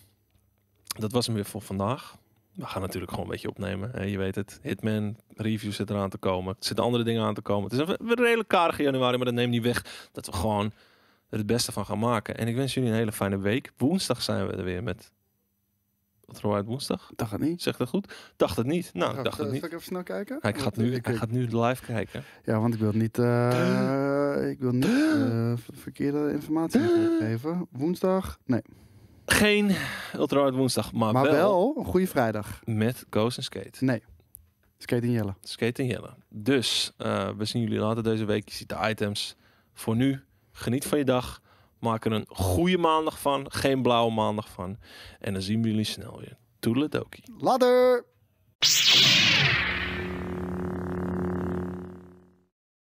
S2: Dat was hem weer voor vandaag. We gaan natuurlijk gewoon een beetje opnemen. Je weet het, Hitman, reviews zit eraan te komen. Er zitten andere dingen aan te komen. Het is een redelijk karige januari, maar dat neemt niet weg dat we gewoon het beste van gaan maken. En ik wens jullie een hele fijne week. Woensdag zijn we er weer met Right woensdag. Dacht het niet. Zegt dat goed? Dacht het niet. Nou, dacht, dacht het niet. ik
S1: even snel kijken? Hij nou, gaat, nu, ik, hij
S2: gaat nu live kijken.
S1: Ja, want ik wil niet, eh, ik wil niet eh, verkeerde informatie geven. Woensdag? Nee. Geen Ultra woensdag, maar, maar wel, een goede vrijdag.
S2: Met ghost en Skate. Nee. Skate in Jelle. Skate in Jelle. Dus eh, we zien jullie later deze week. Je ziet de items. Voor nu, geniet van je dag. Maak er een goede maandag van. Geen blauwe maandag van. En dan zien we jullie snel weer. Toedeledokie.
S1: Later.